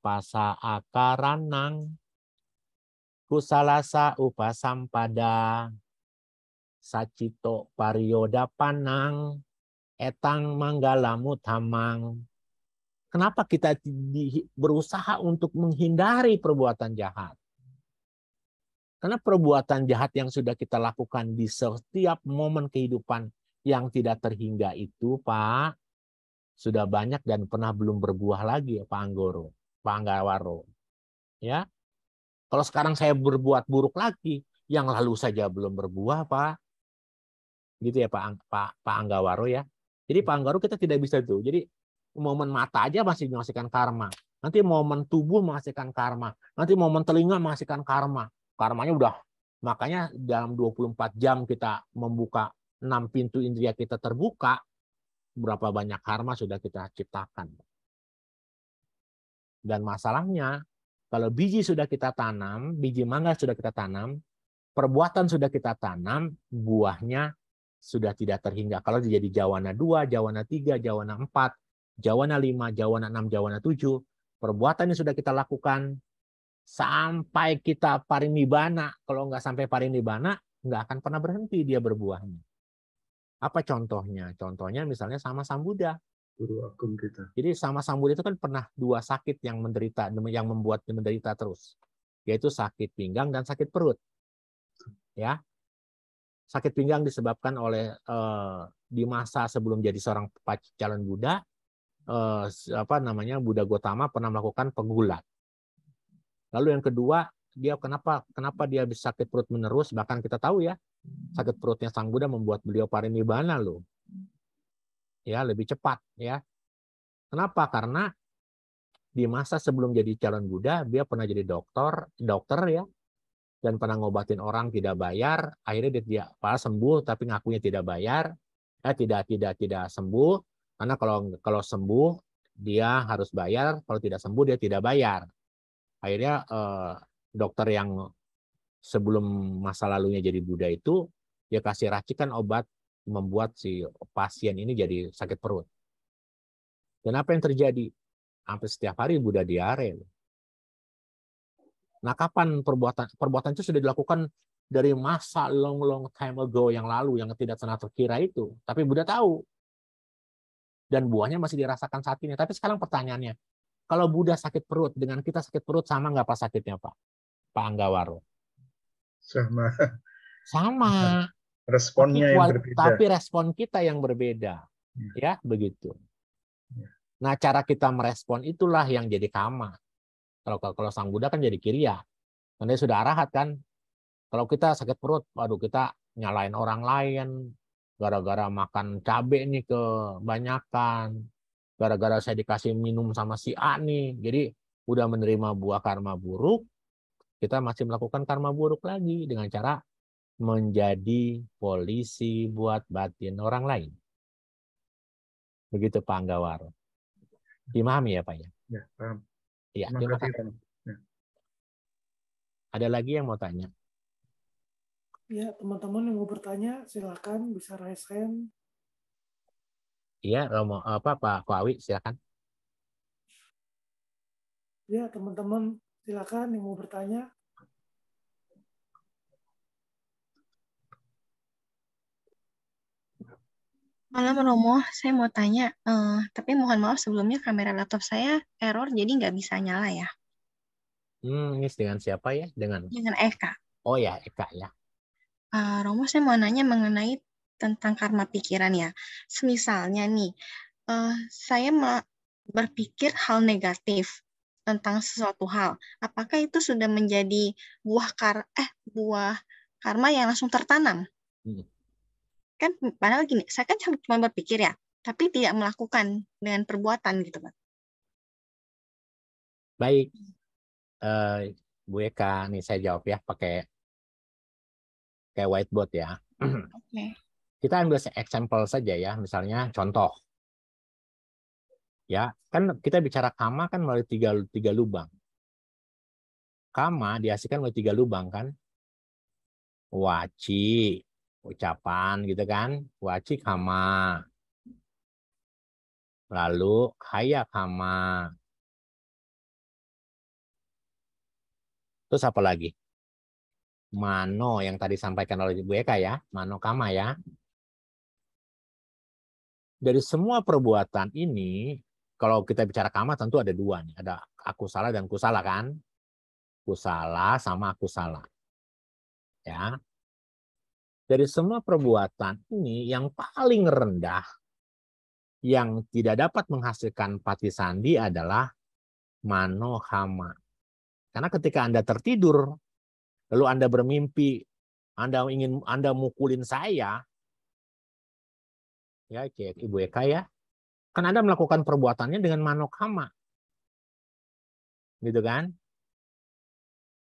pasa akaranang kusalasa upasampada sacito parioda panang etang manggalamu tamang. Kenapa kita berusaha untuk menghindari perbuatan jahat? Karena perbuatan jahat yang sudah kita lakukan di setiap momen kehidupan yang tidak terhingga itu, Pak, sudah banyak dan pernah belum berbuah lagi ya Pak Anggoro, Pak Anggawaro. Ya. Kalau sekarang saya berbuat buruk lagi, yang lalu saja belum berbuah, Pak. Gitu ya Pak Ang, Pak, Pak Anggawaro ya. Jadi Pak Anggaro kita tidak bisa itu. Jadi momen mata aja masih menghasilkan karma. Nanti momen tubuh menghasilkan karma. Nanti momen telinga menghasilkan karma. Karmanya udah makanya dalam 24 jam kita membuka enam pintu indria kita terbuka, berapa banyak karma sudah kita ciptakan. Dan masalahnya, kalau biji sudah kita tanam, biji mangga sudah kita tanam, perbuatan sudah kita tanam, buahnya sudah tidak terhingga. Kalau jadi jawana 2, jawana 3, jawana 4, jawana 5, jawana 6, jawana 7, perbuatan yang sudah kita lakukan sampai kita parinibana, kalau nggak sampai parinibana, nggak akan pernah berhenti dia berbuahnya. Apa contohnya? Contohnya misalnya sama Buddha. Guru agung kita. Jadi sama Buddha itu kan pernah dua sakit yang menderita, yang membuat menderita terus, yaitu sakit pinggang dan sakit perut. Ya, sakit pinggang disebabkan oleh eh, di masa sebelum jadi seorang calon Buddha, eh, apa namanya Buddha Gotama pernah melakukan pegulat. Lalu yang kedua, dia kenapa kenapa dia bisa sakit perut menerus? Bahkan kita tahu ya, sakit perutnya Sang Buddha membuat beliau parinibbana loh. Ya, lebih cepat ya. Kenapa? Karena di masa sebelum jadi calon Buddha, dia pernah jadi dokter, dokter ya, dan pernah ngobatin orang tidak bayar. Akhirnya dia tidak sembuh, tapi ngakunya tidak bayar. Eh, tidak, tidak, tidak sembuh. Karena kalau kalau sembuh dia harus bayar, kalau tidak sembuh dia tidak bayar. Akhirnya eh, dokter yang sebelum masa lalunya jadi Buddha itu dia ya kasih racikan obat membuat si pasien ini jadi sakit perut. Dan apa yang terjadi? Hampir setiap hari Buddha diare. Nah, kapan perbuatan perbuatan itu sudah dilakukan dari masa long long time ago yang lalu yang tidak pernah terkira itu. Tapi Buddha tahu. Dan buahnya masih dirasakan saat ini. Tapi sekarang pertanyaannya, kalau Buddha sakit perut dengan kita sakit perut sama nggak pak sakitnya pak? Pak Anggawaro sama sama responnya tapi, yang berbeda tapi respon kita yang berbeda ya, ya begitu ya. nah cara kita merespon itulah yang jadi kama kalau kalau sang Buddha kan jadi kiriya karena sudah arahat kan kalau kita sakit perut waduh kita nyalain orang lain gara-gara makan cabe nih kebanyakan gara-gara saya dikasih minum sama si A nih jadi udah menerima buah karma buruk kita masih melakukan karma buruk lagi dengan cara menjadi polisi buat batin orang lain. Begitu Pak Anggawar. Dimahami ya Pak ya? Ya, paham. Ya, terima, kasih. Ya. Ada lagi yang mau tanya? Ya, teman-teman yang mau bertanya silakan bisa raise hand. Iya, Romo apa Pak Kwawi silakan. Ya, teman-teman Silakan yang mau bertanya. Malam Romo, saya mau tanya, uh, tapi mohon maaf sebelumnya kamera laptop saya error jadi nggak bisa nyala ya. Hmm, ini dengan siapa ya? Dengan dengan Eka. Oh ya, Eka ya. Uh, Romo, saya mau nanya mengenai tentang karma pikiran ya. Semisalnya nih, uh, saya berpikir hal negatif, tentang sesuatu hal. Apakah itu sudah menjadi buah kar eh buah karma yang langsung tertanam? Hmm. Kan padahal gini, saya kan cuma berpikir ya, tapi tidak melakukan dengan perbuatan gitu kan. Baik. Uh, Bu Eka, nih saya jawab ya pakai kayak whiteboard ya. Oke. Okay. Kita ambil example saja ya, misalnya contoh Ya, kan kita bicara kama kan melalui tiga, tiga lubang. Kama dihasilkan melalui tiga lubang kan. Waci, ucapan gitu kan. Waci kama. Lalu haya kama. Terus apa lagi? Mano yang tadi sampaikan oleh Bu Eka ya. Mano kama ya. Dari semua perbuatan ini, kalau kita bicara kama tentu ada dua nih, ada aku salah dan salah kan? salah sama aku salah. Ya. Dari semua perbuatan ini yang paling rendah yang tidak dapat menghasilkan pati sandi adalah manohama. Karena ketika Anda tertidur, lalu Anda bermimpi, Anda ingin Anda mukulin saya, ya kayak Ibu Eka ya, kan anda melakukan perbuatannya dengan manokama. Gitu kan?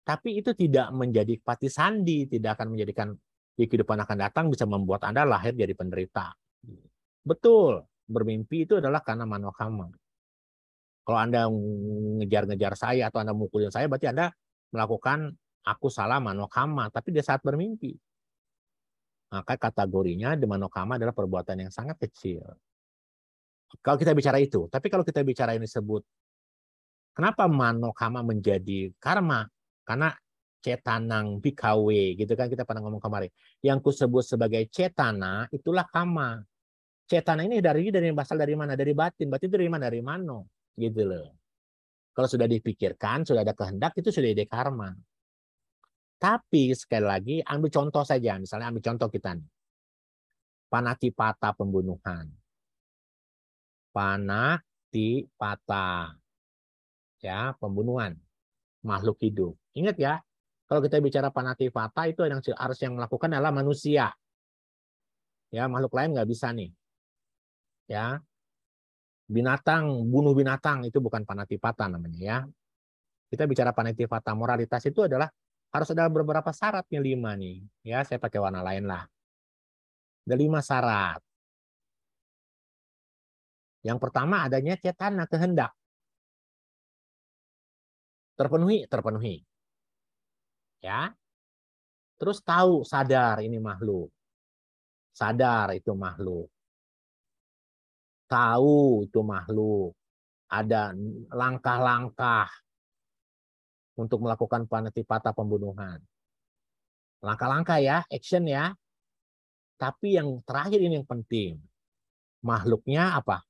Tapi itu tidak menjadi pati sandi, tidak akan menjadikan di kehidupan akan datang bisa membuat Anda lahir jadi penderita. Betul, bermimpi itu adalah karena manokama. Kalau Anda ngejar-ngejar saya atau Anda mukulin saya, berarti Anda melakukan aku salah manokama, tapi dia saat bermimpi. Maka kategorinya di manokama adalah perbuatan yang sangat kecil. Kalau kita bicara itu, tapi kalau kita bicara ini sebut kenapa manokama menjadi karma? Karena cetanang bikawe gitu kan kita pernah ngomong kemarin. Yang kusebut sebagai cetana itulah kama. Cetana ini dari dari basal dari mana? Dari batin. Batin itu dari mana? Dari mano gitu loh. Kalau sudah dipikirkan, sudah ada kehendak itu sudah ide karma. Tapi sekali lagi ambil contoh saja, misalnya ambil contoh kita nih. Panatipata pembunuhan panah patah, Ya, pembunuhan makhluk hidup. Ingat ya, kalau kita bicara panah di patah itu yang harus yang melakukan adalah manusia. Ya, makhluk lain nggak bisa nih. Ya. Binatang, bunuh binatang itu bukan panatipata namanya ya. Kita bicara panatipata moralitas itu adalah harus ada beberapa syaratnya lima nih. Ya, saya pakai warna lain lah. Ada lima syarat. Yang pertama adanya cetana kehendak. Terpenuhi, terpenuhi. Ya. Terus tahu, sadar ini makhluk. Sadar itu makhluk. Tahu itu makhluk. Ada langkah-langkah untuk melakukan panetipata pembunuhan. Langkah-langkah ya, action ya. Tapi yang terakhir ini yang penting. Makhluknya apa?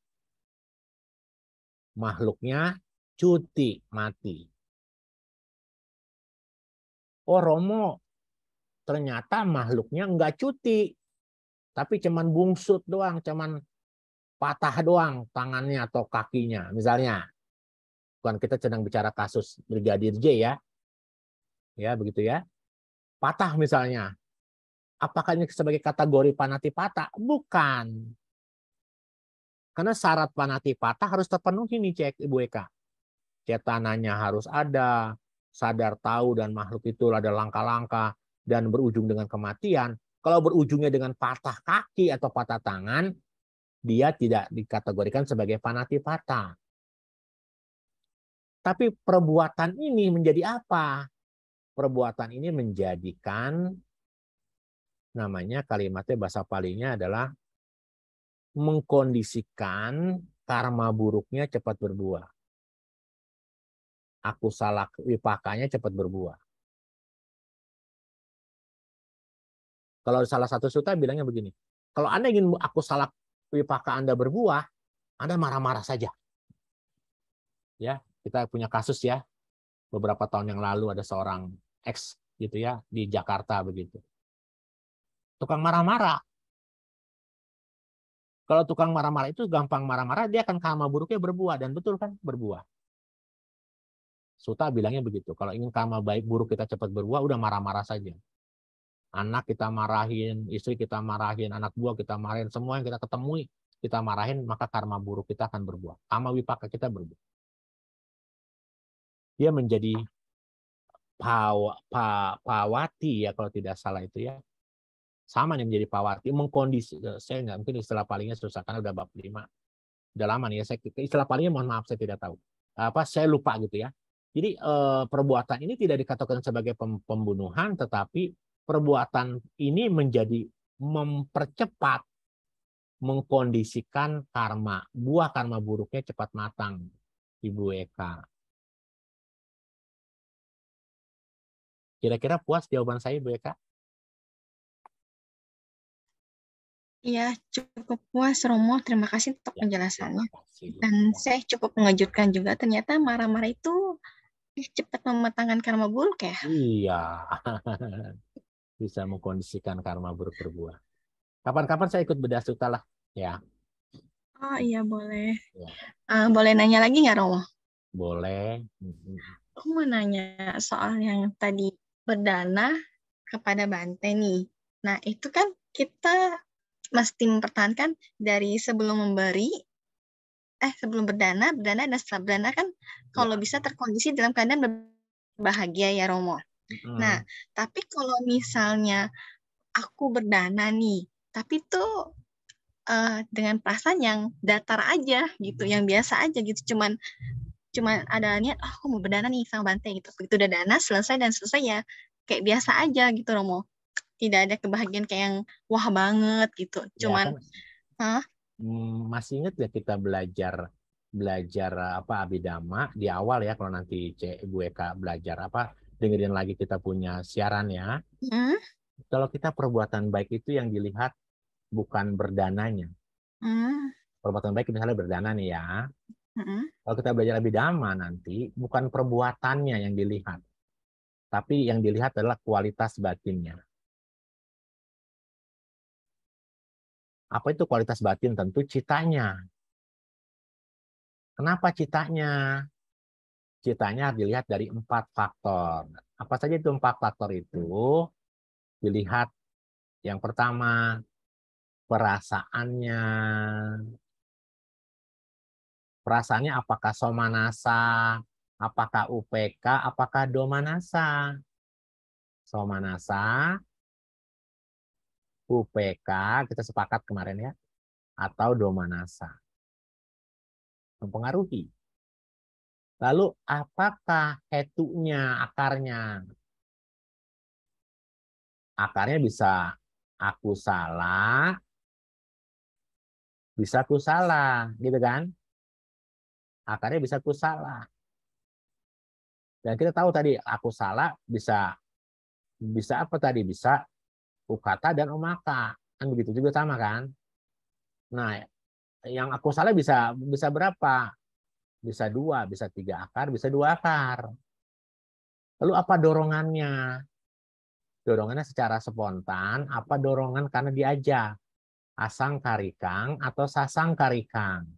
makhluknya cuti mati. Oh Romo, ternyata makhluknya nggak cuti, tapi cuman bungsut doang, cuman patah doang tangannya atau kakinya. Misalnya, bukan kita sedang bicara kasus Brigadir J ya. Ya, begitu ya. Patah misalnya. Apakah ini sebagai kategori panati patah? Bukan. Karena syarat panati patah harus terpenuhi nih cek Ibu Eka. Cetananya harus ada, sadar tahu dan makhluk itu ada langkah-langkah dan berujung dengan kematian. Kalau berujungnya dengan patah kaki atau patah tangan, dia tidak dikategorikan sebagai panati patah. Tapi perbuatan ini menjadi apa? Perbuatan ini menjadikan namanya kalimatnya bahasa palingnya adalah mengkondisikan karma buruknya cepat berbuah. Aku salah wipakanya cepat berbuah. Kalau salah satu suta bilangnya begini, kalau Anda ingin aku salah wipaka Anda berbuah, Anda marah-marah saja. Ya, kita punya kasus ya. Beberapa tahun yang lalu ada seorang ex gitu ya di Jakarta begitu. Tukang marah-marah, kalau tukang marah-marah itu gampang marah-marah, dia akan karma buruknya berbuah. Dan betul kan? Berbuah. Suta bilangnya begitu. Kalau ingin karma baik buruk kita cepat berbuah, udah marah-marah saja. Anak kita marahin, istri kita marahin, anak buah kita marahin, semua yang kita ketemui kita marahin, maka karma buruk kita akan berbuah. Karma wipaka kita berbuah. Dia menjadi pawati ya kalau tidak salah itu ya sama nih menjadi Pawati mengkondisi eh, saya nggak mungkin istilah palingnya susah karena udah bab lima udah lama nih ya saya istilah palingnya mohon maaf saya tidak tahu apa saya lupa gitu ya jadi eh, perbuatan ini tidak dikatakan sebagai pembunuhan tetapi perbuatan ini menjadi mempercepat mengkondisikan karma buah karma buruknya cepat matang Ibu Eka kira-kira puas jawaban saya Ibu Eka Iya, cukup puas Romo. Terima kasih untuk ya, penjelasannya. Dan saya cukup mengejutkan juga ternyata marah-marah itu eh, cepat mematangkan karma buruk ya. Iya. Bisa mengkondisikan karma buruk berbuah. Kapan-kapan saya ikut bedah suta lah, ya. Oh iya boleh. Ya. Uh, boleh nanya lagi nggak Romo? Boleh. Mm-hmm. Aku mau nanya soal yang tadi berdana kepada Bante nih. Nah itu kan kita mesti mempertahankan dari sebelum memberi eh sebelum berdana, berdana dan setelah berdana kan kalau iya. bisa terkondisi dalam keadaan bahagia ya Romo. Hmm. Nah, tapi kalau misalnya aku berdana nih, tapi tuh uh, dengan perasaan yang datar aja gitu, yang biasa aja gitu, cuman cuman ada niat oh, aku mau berdana nih sama Bante gitu. Begitu udah dana selesai dan selesai ya kayak biasa aja gitu Romo tidak ada kebahagiaan kayak yang wah banget gitu iya, cuman ya, kan? huh? Hmm, masih ingat ya kita belajar belajar apa abidama di awal ya kalau nanti cek gue eka belajar apa dengerin lagi kita punya siaran ya hmm? kalau kita perbuatan baik itu yang dilihat bukan berdananya hmm? perbuatan baik misalnya berdana nih ya hmm? kalau kita belajar abidama nanti bukan perbuatannya yang dilihat tapi yang dilihat adalah kualitas batinnya Apa itu kualitas batin? Tentu citanya. Kenapa citanya? Citanya dilihat dari empat faktor. Apa saja itu empat faktor itu? Dilihat yang pertama perasaannya. Perasaannya apakah somanasa, apakah UPK, apakah domanasa. Somanasa UPK kita sepakat kemarin ya atau domanasa mempengaruhi. Lalu apakah hetunya akarnya? Akarnya bisa aku salah, bisa aku salah, gitu kan? Akarnya bisa aku salah. Dan kita tahu tadi aku salah bisa bisa apa tadi bisa ukata dan omaka kan begitu juga sama kan nah yang aku salah bisa bisa berapa bisa dua bisa tiga akar bisa dua akar lalu apa dorongannya dorongannya secara spontan apa dorongan karena diajak asang karikang atau sasang karikang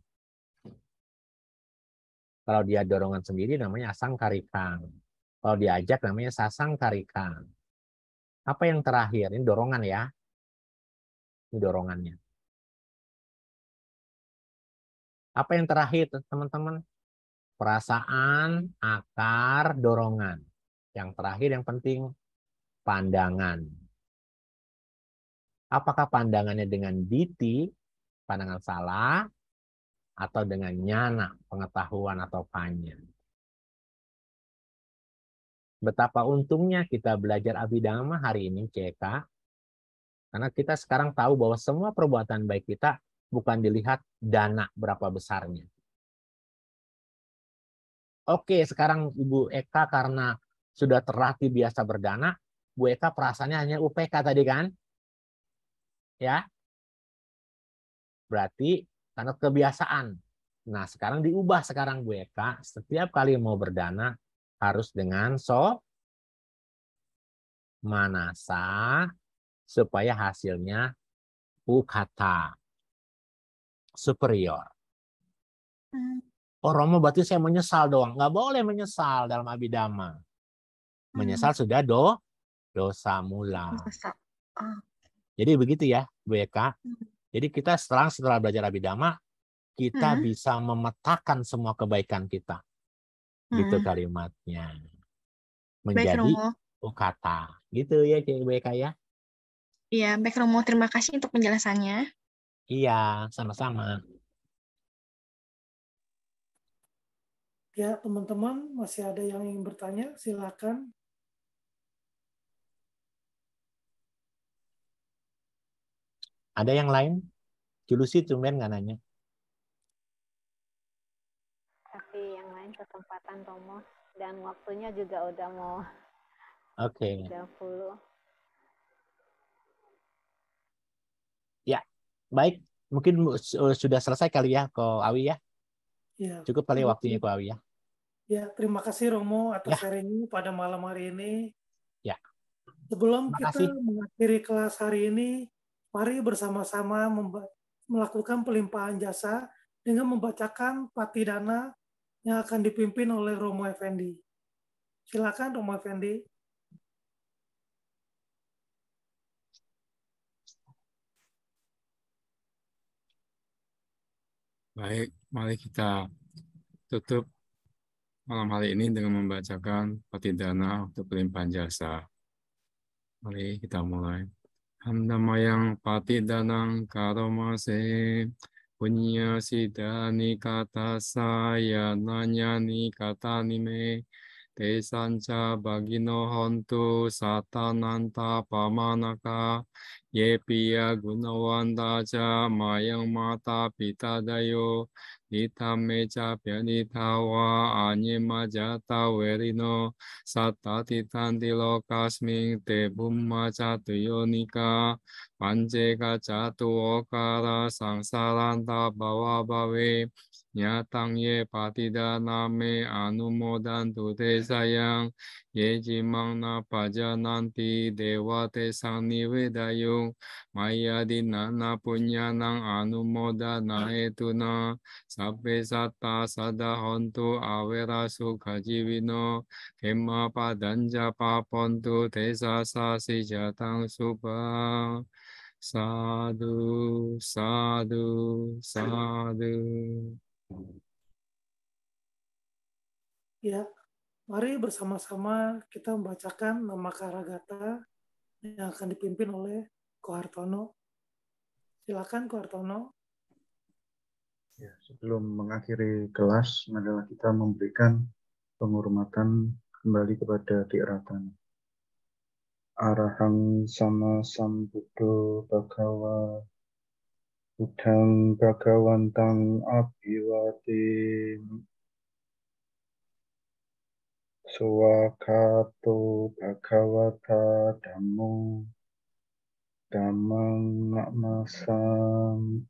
kalau dia dorongan sendiri namanya asang karikang kalau diajak namanya sasang karikang apa yang terakhir? Ini dorongan ya. Ini dorongannya. Apa yang terakhir, teman-teman? Perasaan, akar, dorongan. Yang terakhir yang penting pandangan. Apakah pandangannya dengan diti, pandangan salah, atau dengan nyana, pengetahuan atau panjang Betapa untungnya kita belajar abidama hari ini, CK. Karena kita sekarang tahu bahwa semua perbuatan baik kita bukan dilihat dana berapa besarnya. Oke, sekarang Ibu Eka karena sudah terlatih biasa berdana, Bu Eka perasaannya hanya UPK tadi kan? Ya. Berarti karena kebiasaan. Nah, sekarang diubah sekarang Bu Eka, setiap kali mau berdana, harus dengan so manasa supaya hasilnya ukata superior. Hmm. Oh Romo berarti saya menyesal doang. Nggak boleh menyesal dalam abidama. Hmm. Menyesal hmm. sudah do dosa mula. Ah. Jadi begitu ya Bu Eka. Hmm. Jadi kita setelah setelah belajar abidama kita hmm. bisa memetakan semua kebaikan kita hmm. gitu kalimatnya menjadi kata gitu ya cewek ya iya Baik Romo terima kasih untuk penjelasannya iya sama-sama ya teman-teman masih ada yang ingin bertanya silakan ada yang lain Julusi tumben nggak nanya kesempatan Romo dan waktunya juga udah mau Oke. Okay. Ya, baik. Mungkin sudah selesai kali ya, Ko Awi ya. ya. Cukup kali waktunya Ko Awi ya. Ya, terima kasih Romo atas ya. ini pada malam hari ini. Ya. Sebelum kita mengakhiri kelas hari ini, mari bersama-sama melakukan pelimpahan jasa dengan membacakan patidana yang akan dipimpin oleh Romo Effendi. Silakan Romo Effendi. Baik, mari kita tutup malam hari ini dengan membacakan patidana untuk pelimpahan jasa. Mari kita mulai. yang Hamdamayang danang karomase ปุญญาสิทานิกาตาสายานัญญานิกาตานิเมテイサンチャバギノハントサタナンタパマナカイェピアグノワンダチャマヤンマタピタダヨイタメチャピャニタワアニマジャタウェリノサタティタンディロカスミンテブンマチャトヨニカパンジェガチャトオカラサンサランタバワバウェイ 냐땅 예 바디다 남에 아누모단 두대사양 예지망 나빠자난디 대와 대상 니웨다용 마야디 나나 분야낭 아누모다 나에두나 사베사타 사다 헌투 아웨라수 가지위노 겜마바단자 파폰투 대사사시자당 수바 사두 사두 사두 Ya, mari bersama-sama kita membacakan nama Karagata yang akan dipimpin oleh Kohartono. Silakan Kohartono. Ya, sebelum mengakhiri kelas, marilah kita memberikan penghormatan kembali kepada Tiratana. Arahang sama Sambudo Bagawa tang api abhivati Suwakato bhagavata damang Dhammang namasam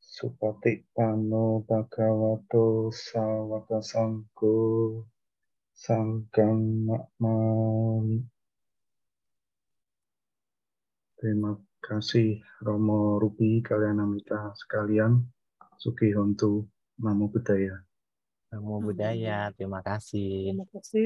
Supati pano bhagavato sawaka sangko Sangkang nakmami Terima kasih Romo Rupi kalian Amita sekalian Suki Hontu Namo budaya Namo Budaya terima kasih terima kasih